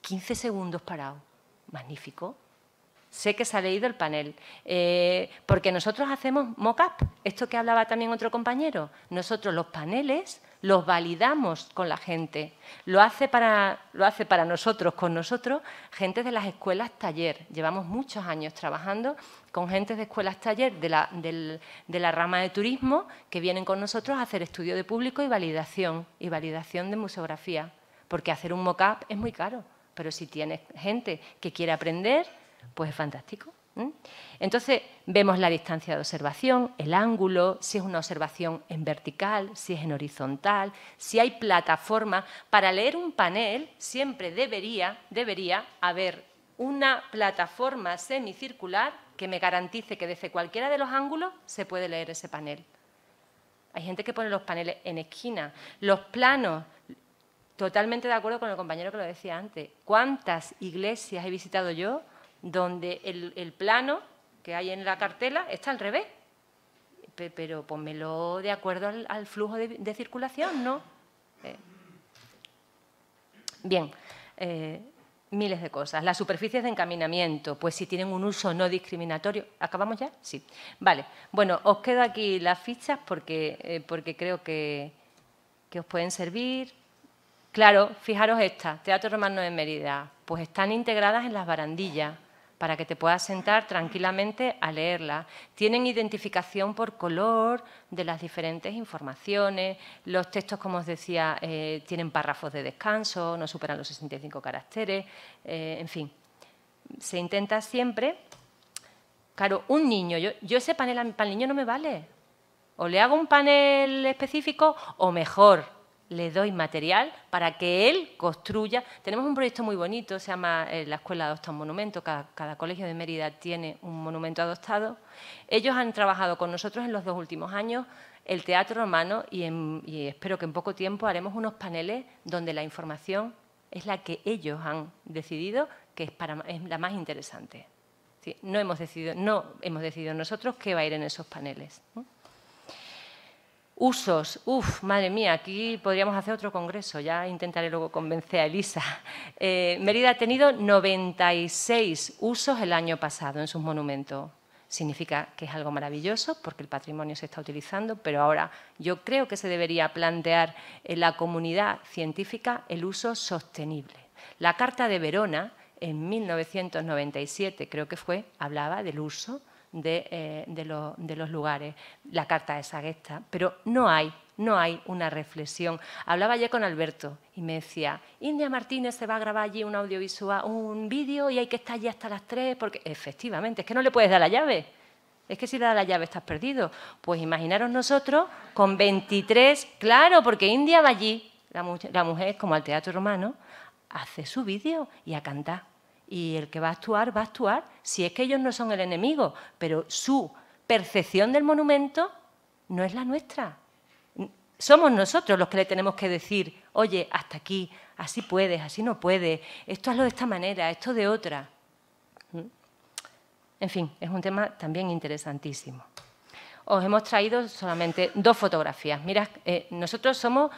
15 segundos parado. Magnífico. Sé que se ha leído el panel, eh, porque nosotros hacemos mock-up, esto que hablaba también otro compañero. Nosotros los paneles los validamos con la gente. Lo hace para, lo hace para nosotros, con nosotros, gente de las escuelas taller. Llevamos muchos años trabajando con gente de escuelas taller de la, de la rama de turismo que vienen con nosotros a hacer estudio de público y validación, y validación de museografía. Porque hacer un mock-up es muy caro, pero si tienes gente que quiere aprender, pues es fantástico. Entonces vemos la distancia de observación, el ángulo, si es una observación en vertical, si es en horizontal, si hay plataforma. Para leer un panel siempre debería, debería haber una plataforma semicircular que me garantice que desde cualquiera de los ángulos se puede leer ese panel. Hay gente que pone los paneles en esquina, los planos. Totalmente de acuerdo con el compañero que lo decía antes. ¿Cuántas iglesias he visitado yo donde el, plano que hay en la cartela está al revés. pero ponmelo de acuerdo al, flujo de, circulación, ¿no? Eh. Bien, eh, miles de cosas. Las superficies de encaminamiento, pues si tienen un uso no discriminatorio. ¿Acabamos ya? Sí. Vale, bueno, os quedo aquí las fichas porque, eh, porque creo que, que os pueden servir. Claro, fijaros esta, Teatro Romano de Mérida, pues están integradas en las barandillas para que te puedas sentar tranquilamente a leerla. Tienen identificación por color de las diferentes informaciones, los textos, como os decía, eh, tienen párrafos de descanso, no superan los 65 caracteres, eh, en fin. Se intenta siempre... Claro, un niño, yo, yo ese panel para el niño no me vale. O le hago un panel específico o mejor, le doy material para que él construya. Tenemos un proyecto muy bonito, se llama eh, La Escuela Adopta un Monumento, cada, colegio de Mérida tiene un monumento adoptado. Ellos han trabajado con nosotros en los dos últimos años el teatro romano y, espero que en poco tiempo haremos unos paneles donde la información es la que ellos han decidido que es, la más interesante. No, hemos decidido, no hemos decidido nosotros qué va a ir en esos paneles. Usos, uff, madre mía, aquí podríamos hacer otro congreso, ya intentaré luego convencer a Elisa. Eh, Mérida ha tenido 96 usos el año pasado en sus monumentos. Significa que es algo maravilloso porque el patrimonio se está utilizando, pero ahora yo creo que se debería plantear en la comunidad científica el uso sostenible. La Carta de Verona, en 1997 creo que fue, hablaba del uso eh, de, los lugares, la carta de Sagesta, Pero no hay no hay una reflexión. Hablaba ya con Alberto y me decía, India Martínez se va a grabar allí un audiovisual, un vídeo y hay que estar allí hasta las 3, porque efectivamente, es que no le puedes dar la llave. Es que si le das la llave estás perdido. Pues imaginaros nosotros con 23, claro, porque India va allí, la, mujer, la mujer como al teatro romano, hace su vídeo y a cantar y el que va a actuar, va a actuar, si es que ellos no son el enemigo, pero su percepción del monumento no es la nuestra. Somos nosotros los que le tenemos que decir, oye, hasta aquí, así puedes, así no puedes, esto hazlo de esta manera, esto de otra. ¿Mm? En fin, es un tema también interesantísimo os hemos traído solamente dos fotografías. Mira, eh, nosotros somos,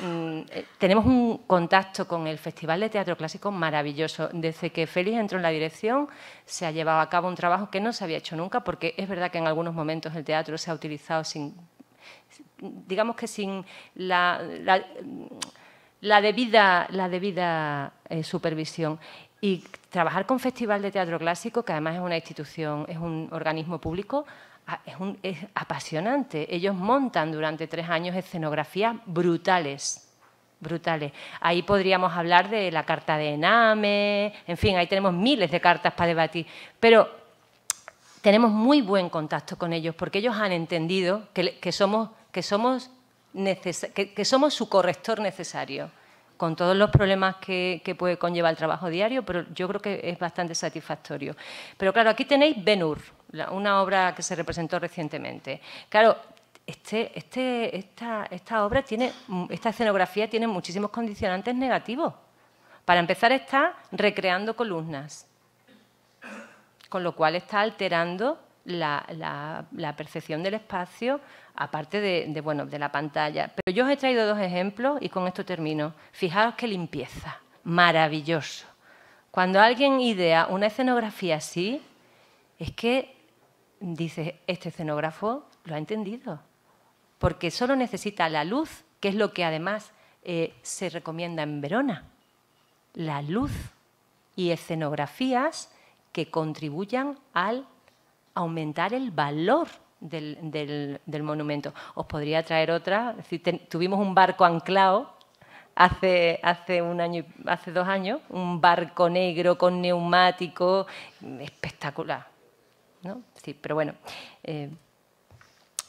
mm, eh, tenemos un contacto con el Festival de Teatro Clásico maravilloso. Desde que Félix entró en la dirección, se ha llevado a cabo un trabajo que no se había hecho nunca, porque es verdad que en algunos momentos el teatro se ha utilizado sin, digamos que sin la, la, debida, eh, supervisión. Y trabajar con Festival de Teatro Clásico, que además es una institución, es un organismo público, es, apasionante. Ellos montan durante tres años escenografías brutales brutales. Ahí podríamos hablar de la carta de Ename, en fin, ahí tenemos miles de cartas para debatir, pero tenemos muy buen contacto con ellos porque ellos han entendido que, somos, que, somos que, somos su corrector necesario, con todos los problemas que, que puede conllevar el trabajo diario, pero yo creo que es bastante satisfactorio. Pero claro, aquí tenéis Benur una obra que se representó recientemente. Claro, este, este esta, obra tiene, esta escenografía tiene muchísimos condicionantes negativos. Para empezar, está recreando columnas, con lo cual está alterando la, percepción del espacio, aparte de, bueno, de la pantalla. Pero yo os he traído dos ejemplos y con esto termino. Fijaos qué limpieza, maravilloso. Cuando alguien idea una escenografía así, es que Dice, este escenógrafo lo ha entendido, porque solo necesita la luz, que es lo que además eh, se recomienda en Verona, la luz y escenografías que contribuyan al aumentar el valor del, monumento. Os podría traer otra, tuvimos un barco anclado hace, un año, hace dos años, un barco negro con neumático espectacular Sí, pero bueno, eh,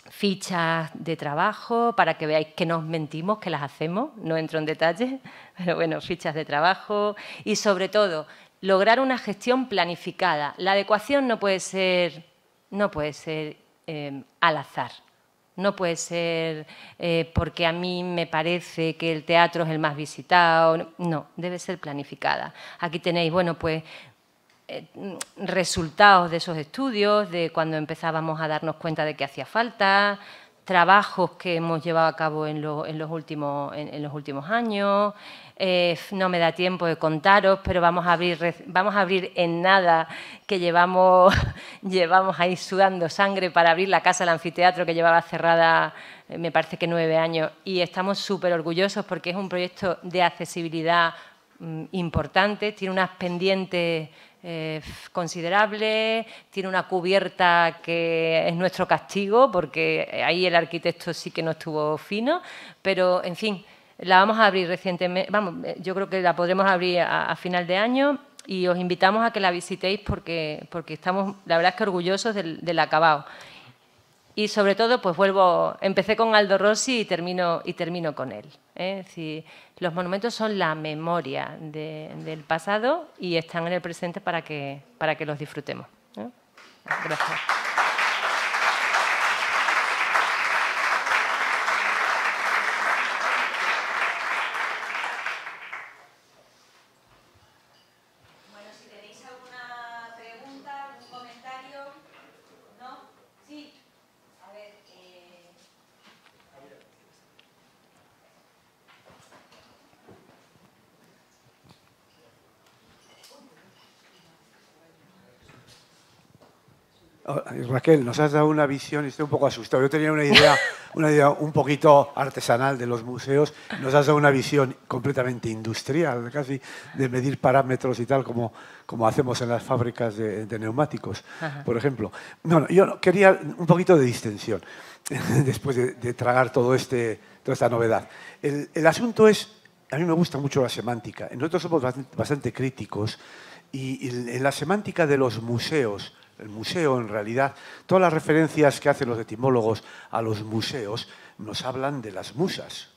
fichas de trabajo para que veáis que nos mentimos, que las hacemos, no entro en detalle, pero bueno, fichas de trabajo y sobre todo lograr una gestión planificada. La adecuación no puede ser, no puede ser em, al azar. No puede ser eh, porque a mí me parece que el teatro es el más visitado. No, debe ser planificada. Aquí tenéis, bueno, pues eh, resultados de esos estudios, de cuando empezábamos a darnos cuenta de que hacía falta, trabajos que hemos llevado a cabo en, los, últimos, en, los últimos años. Eh, no me da tiempo de contaros, pero vamos a abrir, vamos a abrir en nada que llevamos, llevamos ahí sudando sangre para abrir la casa del anfiteatro que llevaba cerrada, eh, me parece que nueve años, y estamos súper orgullosos porque es un proyecto de accesibilidad mm, importante, tiene unas pendientes eh, considerable, tiene una cubierta que es nuestro castigo, porque ahí el arquitecto sí que no estuvo fino, pero en fin, la vamos a abrir recientemente, vamos, eh, yo creo que la podremos abrir a, final de año y os invitamos a que la visitéis porque, porque estamos, la verdad es que orgullosos del acabado. Y sobre todo, pues vuelvo, empecé con Aldo Rossi y termino, y termino con él. ¿eh? Es los monumentos son la memoria del pasado y están en el presente para que, para que los disfrutemos. Gracias. Raquel, nos has dado una visión, estoy un poco asustado, yo tenía una idea, una idea un poquito artesanal de los museos, nos has dado una visión completamente industrial, casi de medir parámetros y tal, como, como hacemos en las fábricas de, neumáticos, por ejemplo. no, yo quería un poquito de distensión, después de, tragar todo este, toda esta novedad. El, asunto es, a mí me gusta mucho la semántica, nosotros somos bastante, críticos y en la semántica de los museos, el museo, en realidad, todas las referencias que hacen los etimólogos a los museos nos hablan de las musas,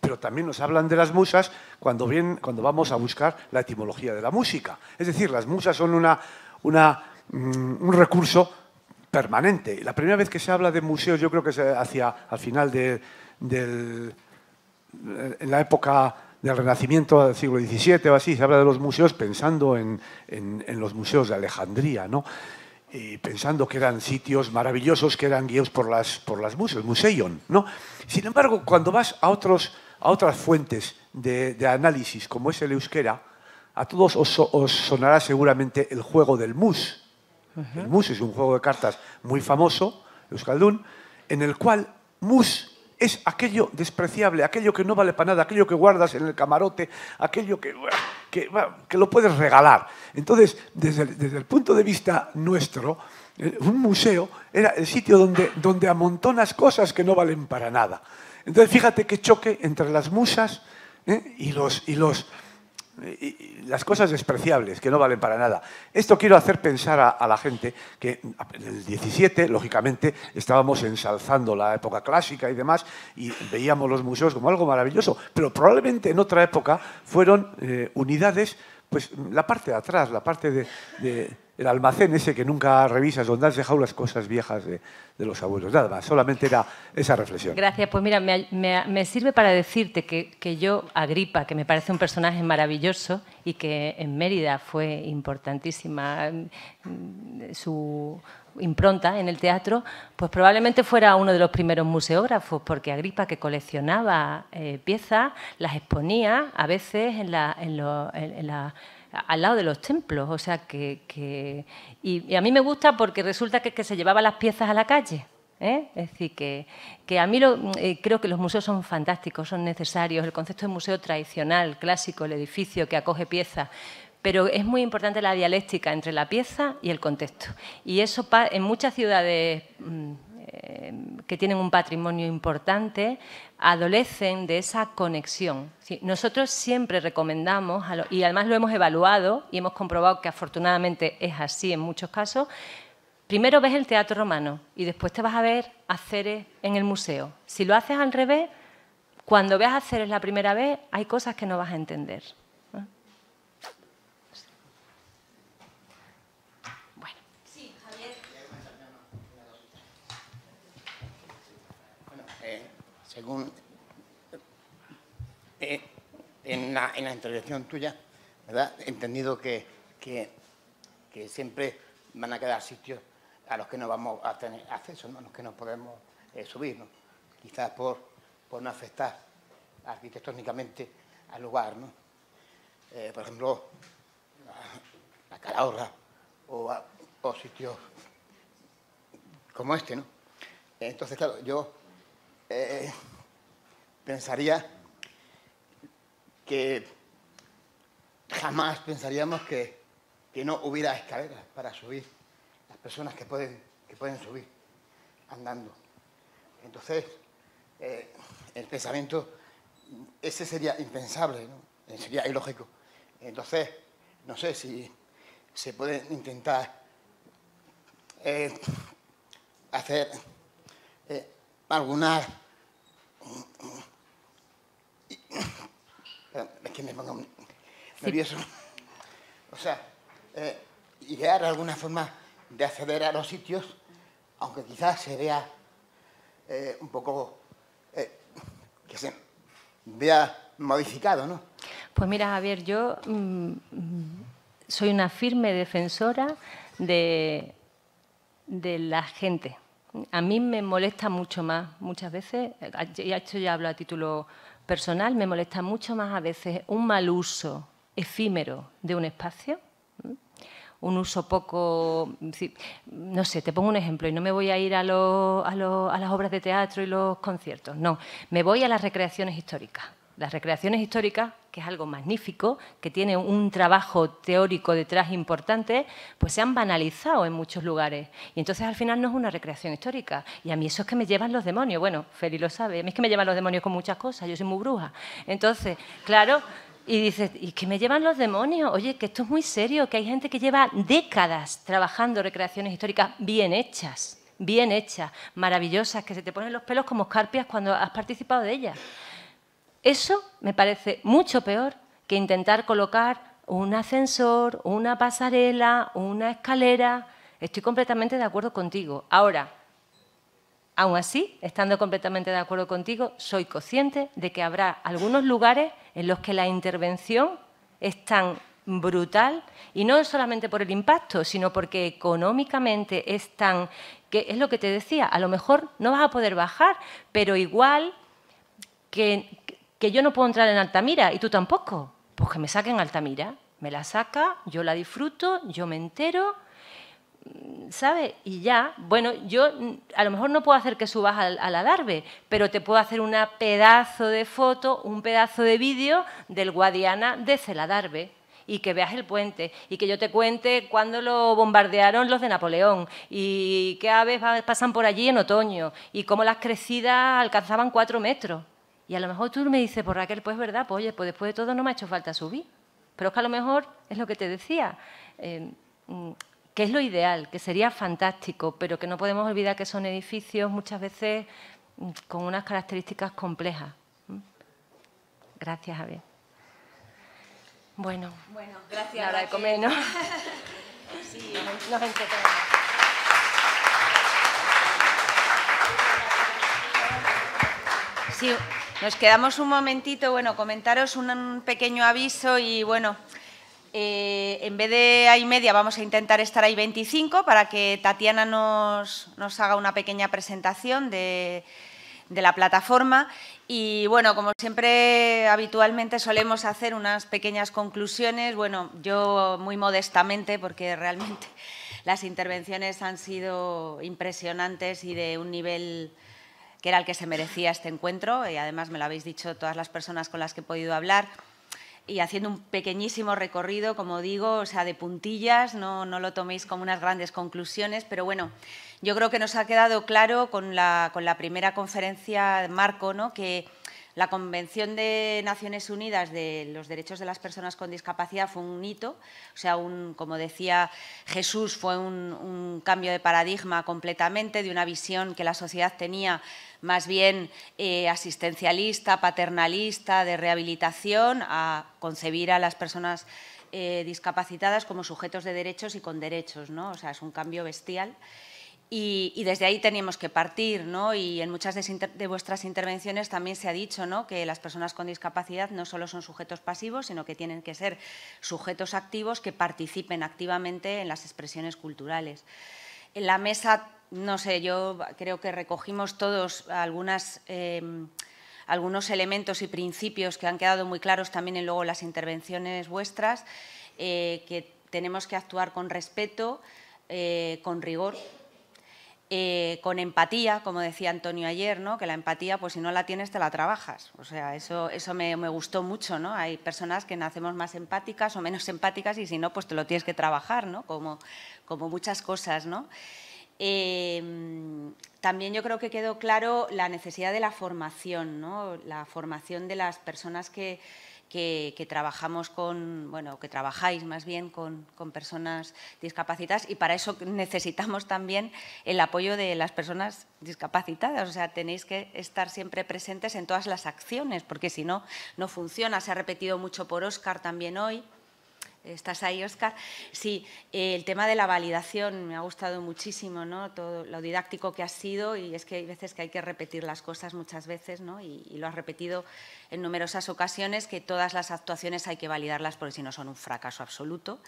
pero también nos hablan de las musas cuando, bien, cuando vamos a buscar la etimología de la música. Es decir, las musas son una, mm, un recurso permanente. La primera vez que se habla de museos, yo creo que es eh, hacia al final de, eh, en la época del Renacimiento del siglo XVII o así, se habla de los museos pensando en, en los museos de Alejandría, ¿no? y pensando que eran sitios maravillosos que eran guiados por las, por las muses, museion. ¿no? Sin embargo, cuando vas a, otras fuentes de, análisis, como es el euskera, a todos os, sonará seguramente el juego del mus. El mus es un juego de cartas muy famoso, Euskaldun, en el cual mus es aquello despreciable, aquello que no vale para nada, aquello que guardas en el camarote, aquello que, que, lo puedes regalar. Entonces, desde el, punto de vista nuestro, eh, un museo era el sitio donde, donde amontonas cosas que no valen para nada. Entonces, fíjate qué choque entre las musas eh, y los... Y los las cosas despreciables que no valen para nada. Esto quiero hacer pensar a, la gente que en el 17, lógicamente, estábamos ensalzando la época clásica y demás y veíamos los museos como algo maravilloso, pero probablemente en otra época fueron eh, unidades, pues la parte de atrás, la parte de el almacén ese que nunca revisas, donde has dejado las cosas viejas de, los abuelos. Nada más, solamente era esa reflexión. Gracias, pues mira, me, sirve para decirte que, que, yo, Agripa, que me parece un personaje maravilloso y que en Mérida fue importantísima mm, su impronta en el teatro, pues probablemente fuera uno de los primeros museógrafos, porque Agripa, que coleccionaba eh, piezas, las exponía a veces en la... En en la al lado de los templos. O sea que, y, a mí me gusta porque resulta que, se llevaban las piezas a la calle. ¿eh? Es decir, que, que a mí eh, creo que los museos son fantásticos, son necesarios. El concepto de museo tradicional, clásico, el edificio que acoge piezas. Pero es muy importante la dialéctica entre la pieza y el contexto. Y eso en muchas ciudades mm, Em, que tienen un patrimonio importante adolecen de esa conexión. Nosotros siempre recomendamos, y además lo hemos evaluado y hemos comprobado que afortunadamente es así en muchos casos, primero ves el teatro romano y después te vas a ver haceres en el museo. Si lo haces al revés, cuando veas Aceres la primera vez hay cosas que no vas a entender. Eh, en, la, en, intervención tuya, ¿verdad? He entendido que, siempre van a quedar sitios a los que no vamos a tener acceso, a los que no podemos eh, subir, quizás por, no afectar arquitectónicamente al lugar. ¿no? Eh, por ejemplo, la Calahorra o, o sitios como este. ¿no? Entonces, claro, yo pensaría que jamás pensaríamos que, no hubiera escaleras para subir las personas que pueden, que pueden subir andando. Entonces, eh, el pensamiento, ese sería impensable, eh, sería ilógico. Entonces, no sé si se puede intentar eh, hacer eh, algunas es eh, que me pongo nervioso. O sea, eh, idear alguna forma de acceder a los sitios, aunque quizás se vea eh, un poco, que se vea modificado, ¿no? Pues mira, Javier, yo mm, mm, soy una firme defensora de, de la gente. A mí me molesta mucho más, muchas veces, y esto ya hablo a título personal me molesta mucho más a veces un mal uso efímero de un espacio, un uso poco, no sé, te pongo un ejemplo y no me voy a ir a, a las obras de teatro y los conciertos, no, me voy a las recreaciones históricas. Las recreaciones históricas, que es algo magnífico, que tiene un trabajo teórico detrás importante, pues se han banalizado en muchos lugares. Y entonces al final no es una recreación histórica. Y a mí eso es que me llevan los demonios. Bueno, Feli lo sabe. A mí es que me llevan los demonios con muchas cosas. Yo soy muy bruja. Entonces, claro, y dices, ¿y qué me llevan los demonios? Oye, que esto es muy serio, que hay gente que lleva décadas trabajando recreaciones históricas bien hechas, bien hechas, maravillosas, que se te ponen los pelos como escarpias cuando has participado de ellas. Eso me parece mucho peor que intentar colocar un ascensor, una pasarela, una escalera. Estoy completamente de acuerdo contigo. Ahora, aún así, estando completamente de acuerdo contigo, soy consciente de que habrá algunos lugares en los que la intervención es tan brutal y no solamente por el impacto, sino porque económicamente es tan que es lo que te decía, a lo mejor no vas a poder bajar, pero igual que que yo no puedo entrar en Altamira y tú tampoco. Pues que me saquen Altamira. Me la saca, yo la disfruto, yo me entero, ¿sabes? Y ya, bueno, yo a lo mejor no puedo hacer que subas al, la Darbe, pero te puedo hacer una pedazo de foto, un pedazo de vídeo del Guadiana desde el Darbe y que veas el puente y que yo te cuente cuándo lo bombardearon los de Napoleón y qué aves pasan por allí en otoño y cómo las crecidas alcanzaban cuatro metros. Y a lo mejor tú me dices, por pues Raquel, pues verdad, pues oye, pues después de todo no me ha hecho falta subir. Pero es que a lo mejor es lo que te decía, eh, mm, que es lo ideal, que sería fantástico, pero que no podemos olvidar que son edificios muchas veces mm, con unas características complejas. Gracias, Javier. Bueno, bueno gracias. Ahora de comer, ¿no? sí, nos entretenemos. Sí, nos quedamos un momentito, bueno, comentaros un pequeño aviso y bueno, eh, en vez de ahí media vamos a intentar estar ahí 25 para que Tatiana nos, haga una pequeña presentación de, de la plataforma y bueno, como siempre habitualmente solemos hacer unas pequeñas conclusiones, bueno, yo muy modestamente porque realmente las intervenciones han sido impresionantes y de un nivel que era el que se merecía este encuentro, y además me lo habéis dicho todas las personas con las que he podido hablar, y haciendo un pequeñísimo recorrido, como digo, o sea, de puntillas, no, lo toméis como unas grandes conclusiones, pero bueno, yo creo que nos ha quedado claro con la, con la primera conferencia de Marco, ¿no? que la Convención de Naciones Unidas de los Derechos de las Personas con Discapacidad fue un hito, o sea, un, como decía Jesús, fue un, cambio de paradigma completamente, de una visión que la sociedad tenía más bien eh, asistencialista, paternalista, de rehabilitación, a concebir a las personas eh, discapacitadas como sujetos de derechos y con derechos, ¿no? O sea, es un cambio bestial. Y, desde ahí tenemos que partir, ¿no? Y en muchas de, vuestras intervenciones también se ha dicho, ¿no? Que las personas con discapacidad no solo son sujetos pasivos, sino que tienen que ser sujetos activos que participen activamente en las expresiones culturales. En la mesa, no sé, yo creo que recogimos todos em, algunos elementos y principios que han quedado muy claros también en luego las intervenciones vuestras, eh, que tenemos que actuar con respeto, eh, con rigor eh, con empatía, como decía Antonio ayer, ¿no? que la empatía, pues si no la tienes, te la trabajas. O sea, eso, eso me, gustó mucho. ¿no? Hay personas que nacemos más empáticas o menos empáticas y si no, pues te lo tienes que trabajar, ¿no? como, como muchas cosas. ¿no? Em, también yo creo que quedó claro la necesidad de la formación, ¿no? la formación de las personas que que, trabajamos con, bueno, que trabajáis más bien con, con, personas discapacitadas y para eso necesitamos también el apoyo de las personas discapacitadas. O sea, tenéis que estar siempre presentes en todas las acciones, porque si no, no funciona. Se ha repetido mucho por Oscar también hoy. ¿Estás ahí, Oscar? Sí, el tema de la validación me ha gustado muchísimo, ¿no? Todo lo didáctico que ha sido y es que hay veces que hay que repetir las cosas muchas veces, ¿no? Y, lo has repetido en numerosas ocasiones que todas las actuaciones hay que validarlas porque si no son un fracaso absoluto.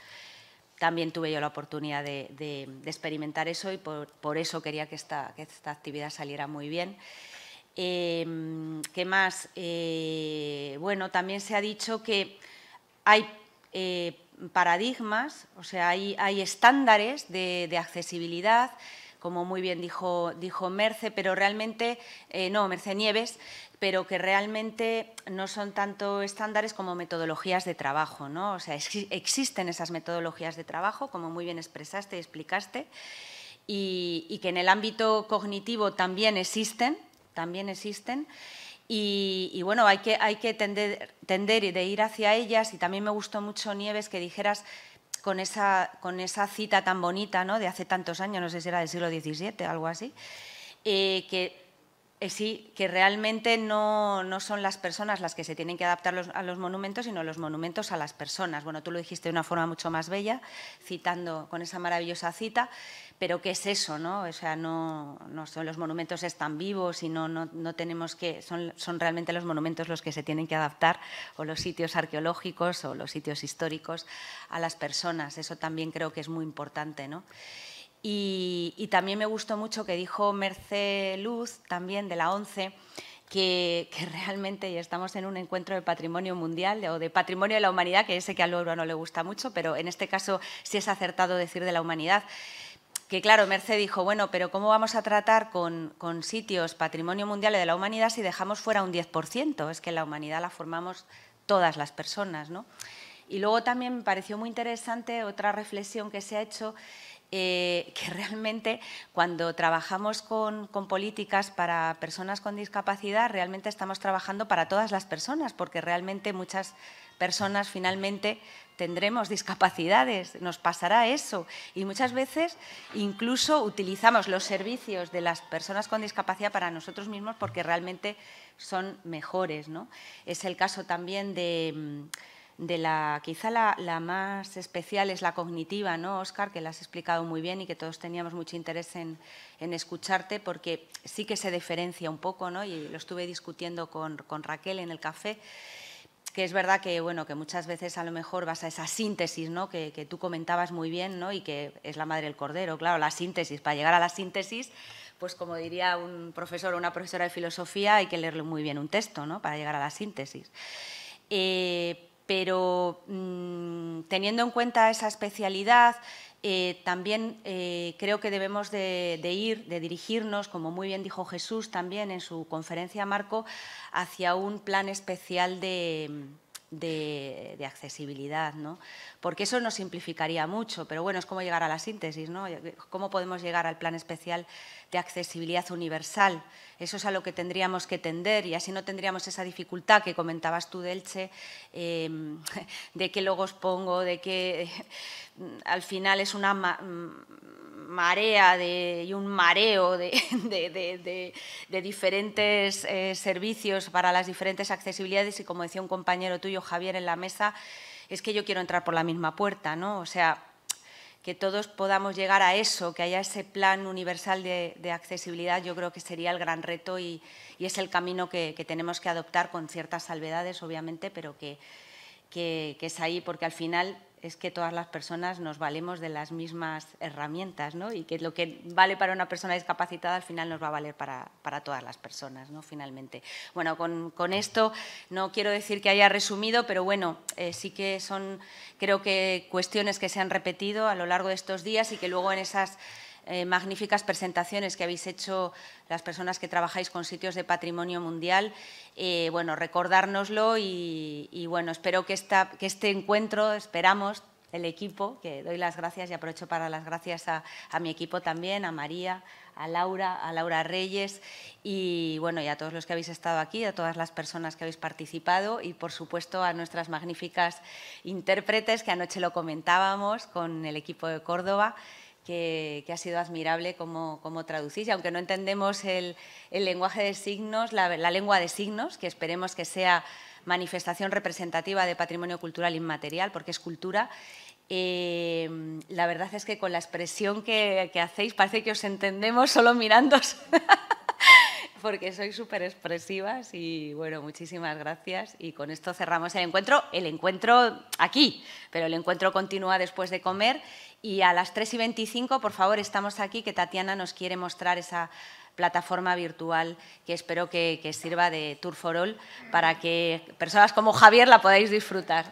También tuve yo la oportunidad de, experimentar eso y por, eso quería que esta, actividad saliera muy bien. Em, ¿Qué más? Eh, bueno, también se ha dicho que hay eh, paradigmas, o sea, hay, estándares de, accesibilidad, como muy bien dijo, Merce, pero realmente, eh, no, Merce Nieves, pero que realmente no son tanto estándares como metodologías de trabajo, ¿no? O sea, existen esas metodologías de trabajo, como muy bien expresaste y explicaste, y, y que en el ámbito cognitivo también existen, también existen. Y, bueno, hay que, hay que tender, y de ir hacia ellas. Y también me gustó mucho, Nieves, que dijeras con esa, con esa cita tan bonita ¿no? de hace tantos años, no sé si era del siglo XVII, algo así, eh, que eh, sí, que realmente no, son las personas las que se tienen que adaptar a los monumentos, sino los monumentos a las personas. Bueno, tú lo dijiste de una forma mucho más bella, citando con esa maravillosa cita, pero ¿qué es eso? ¿no? O sea, no, son, los monumentos están vivos y no, no, tenemos que... Son, son, realmente los monumentos los que se tienen que adaptar, o los sitios arqueológicos o los sitios históricos, a las personas. Eso también creo que es muy importante, ¿no? Y, también me gustó mucho que dijo merced Luz, también de la ONCE, que, realmente ya estamos en un encuentro de patrimonio mundial o de patrimonio de la humanidad, que sé que al oro no le gusta mucho, pero en este caso sí es acertado decir de la humanidad. Que claro, merced dijo, bueno, pero ¿cómo vamos a tratar con, sitios patrimonio mundial de la humanidad si dejamos fuera un 10%? Es que la humanidad la formamos todas las personas, ¿no? Y luego también me pareció muy interesante otra reflexión que se ha hecho eh, que realmente cuando trabajamos con, con, políticas para personas con discapacidad, realmente estamos trabajando para todas las personas, porque realmente muchas personas finalmente tendremos discapacidades, nos pasará eso. Y muchas veces incluso utilizamos los servicios de las personas con discapacidad para nosotros mismos porque realmente son mejores. ¿no? Es el caso también de mm, de la, quizá la, más especial es la cognitiva, ¿no, Oscar? Que la has explicado muy bien y que todos teníamos mucho interés en, escucharte porque sí que se diferencia un poco, ¿no? Y lo estuve discutiendo con, Raquel en el café que es verdad que, bueno, que muchas veces a lo mejor vas a esa síntesis ¿no? que, tú comentabas muy bien ¿no? y que es la madre del cordero, claro, la síntesis. Para llegar a la síntesis, pues como diría un profesor o una profesora de filosofía, hay que leerle muy bien un texto ¿no? para llegar a la síntesis. Eh, pero mm, teniendo en cuenta esa especialidad, eh, también eh, creo que debemos de, ir, de dirigirnos, como muy bien dijo Jesús también en su conferencia Marco, hacia un plan especial de, de, accesibilidad, ¿no? Porque eso nos simplificaría mucho, pero bueno, es como llegar a la síntesis, ¿no? ¿Cómo podemos llegar al plan especial de accesibilidad universal? Eso es a lo que tendríamos que tender y así no tendríamos esa dificultad que comentabas tú, Delche, em, de qué logos pongo, de que eh, al final es una marea de, y un mareo de, diferentes eh, servicios para las diferentes accesibilidades y como decía un compañero tuyo, Javier, en la mesa, es que yo quiero entrar por la misma puerta, ¿no? O sea, que todos podamos llegar a eso, que haya ese plan universal de, accesibilidad, yo creo que sería el gran reto y, es el camino que, tenemos que adoptar con ciertas salvedades, obviamente, pero que, que es ahí, porque al final es que todas las personas nos valemos de las mismas herramientas ¿no? y que lo que vale para una persona discapacitada al final nos va a valer para, todas las personas, ¿no? finalmente. Bueno, con, esto no quiero decir que haya resumido, pero bueno, eh, sí que son creo que cuestiones que se han repetido a lo largo de estos días y que luego en esas eh, magníficas presentaciones que habéis hecho las personas que trabajáis con sitios de patrimonio mundial. Eh, bueno, recordárnoslo y, bueno, espero que, este encuentro, esperamos, el equipo, que doy las gracias y aprovecho para las gracias a, a, mi equipo también, a María, a Laura, a Laura Reyes y bueno, y a todos los que habéis estado aquí, a todas las personas que habéis participado y por supuesto a nuestras magníficas intérpretes que anoche lo comentábamos con el equipo de Córdoba que, ha sido admirable cómo, traducís. Y aunque no entendemos el, lenguaje de signos, la, lengua de signos, que esperemos que sea manifestación representativa de patrimonio cultural inmaterial, porque es cultura, eh, la verdad es que con la expresión que, que hacéis parece que os entendemos solo mirándos. porque sois súper expresivas y bueno, muchísimas gracias. Y con esto cerramos el encuentro, el encuentro aquí, pero el encuentro continúa después de comer. Y a las 3 y 25, por favor, estamos aquí, que Tatiana nos quiere mostrar esa plataforma virtual que espero que, que sirva de Tour for All para que personas como Javier la podáis disfrutar.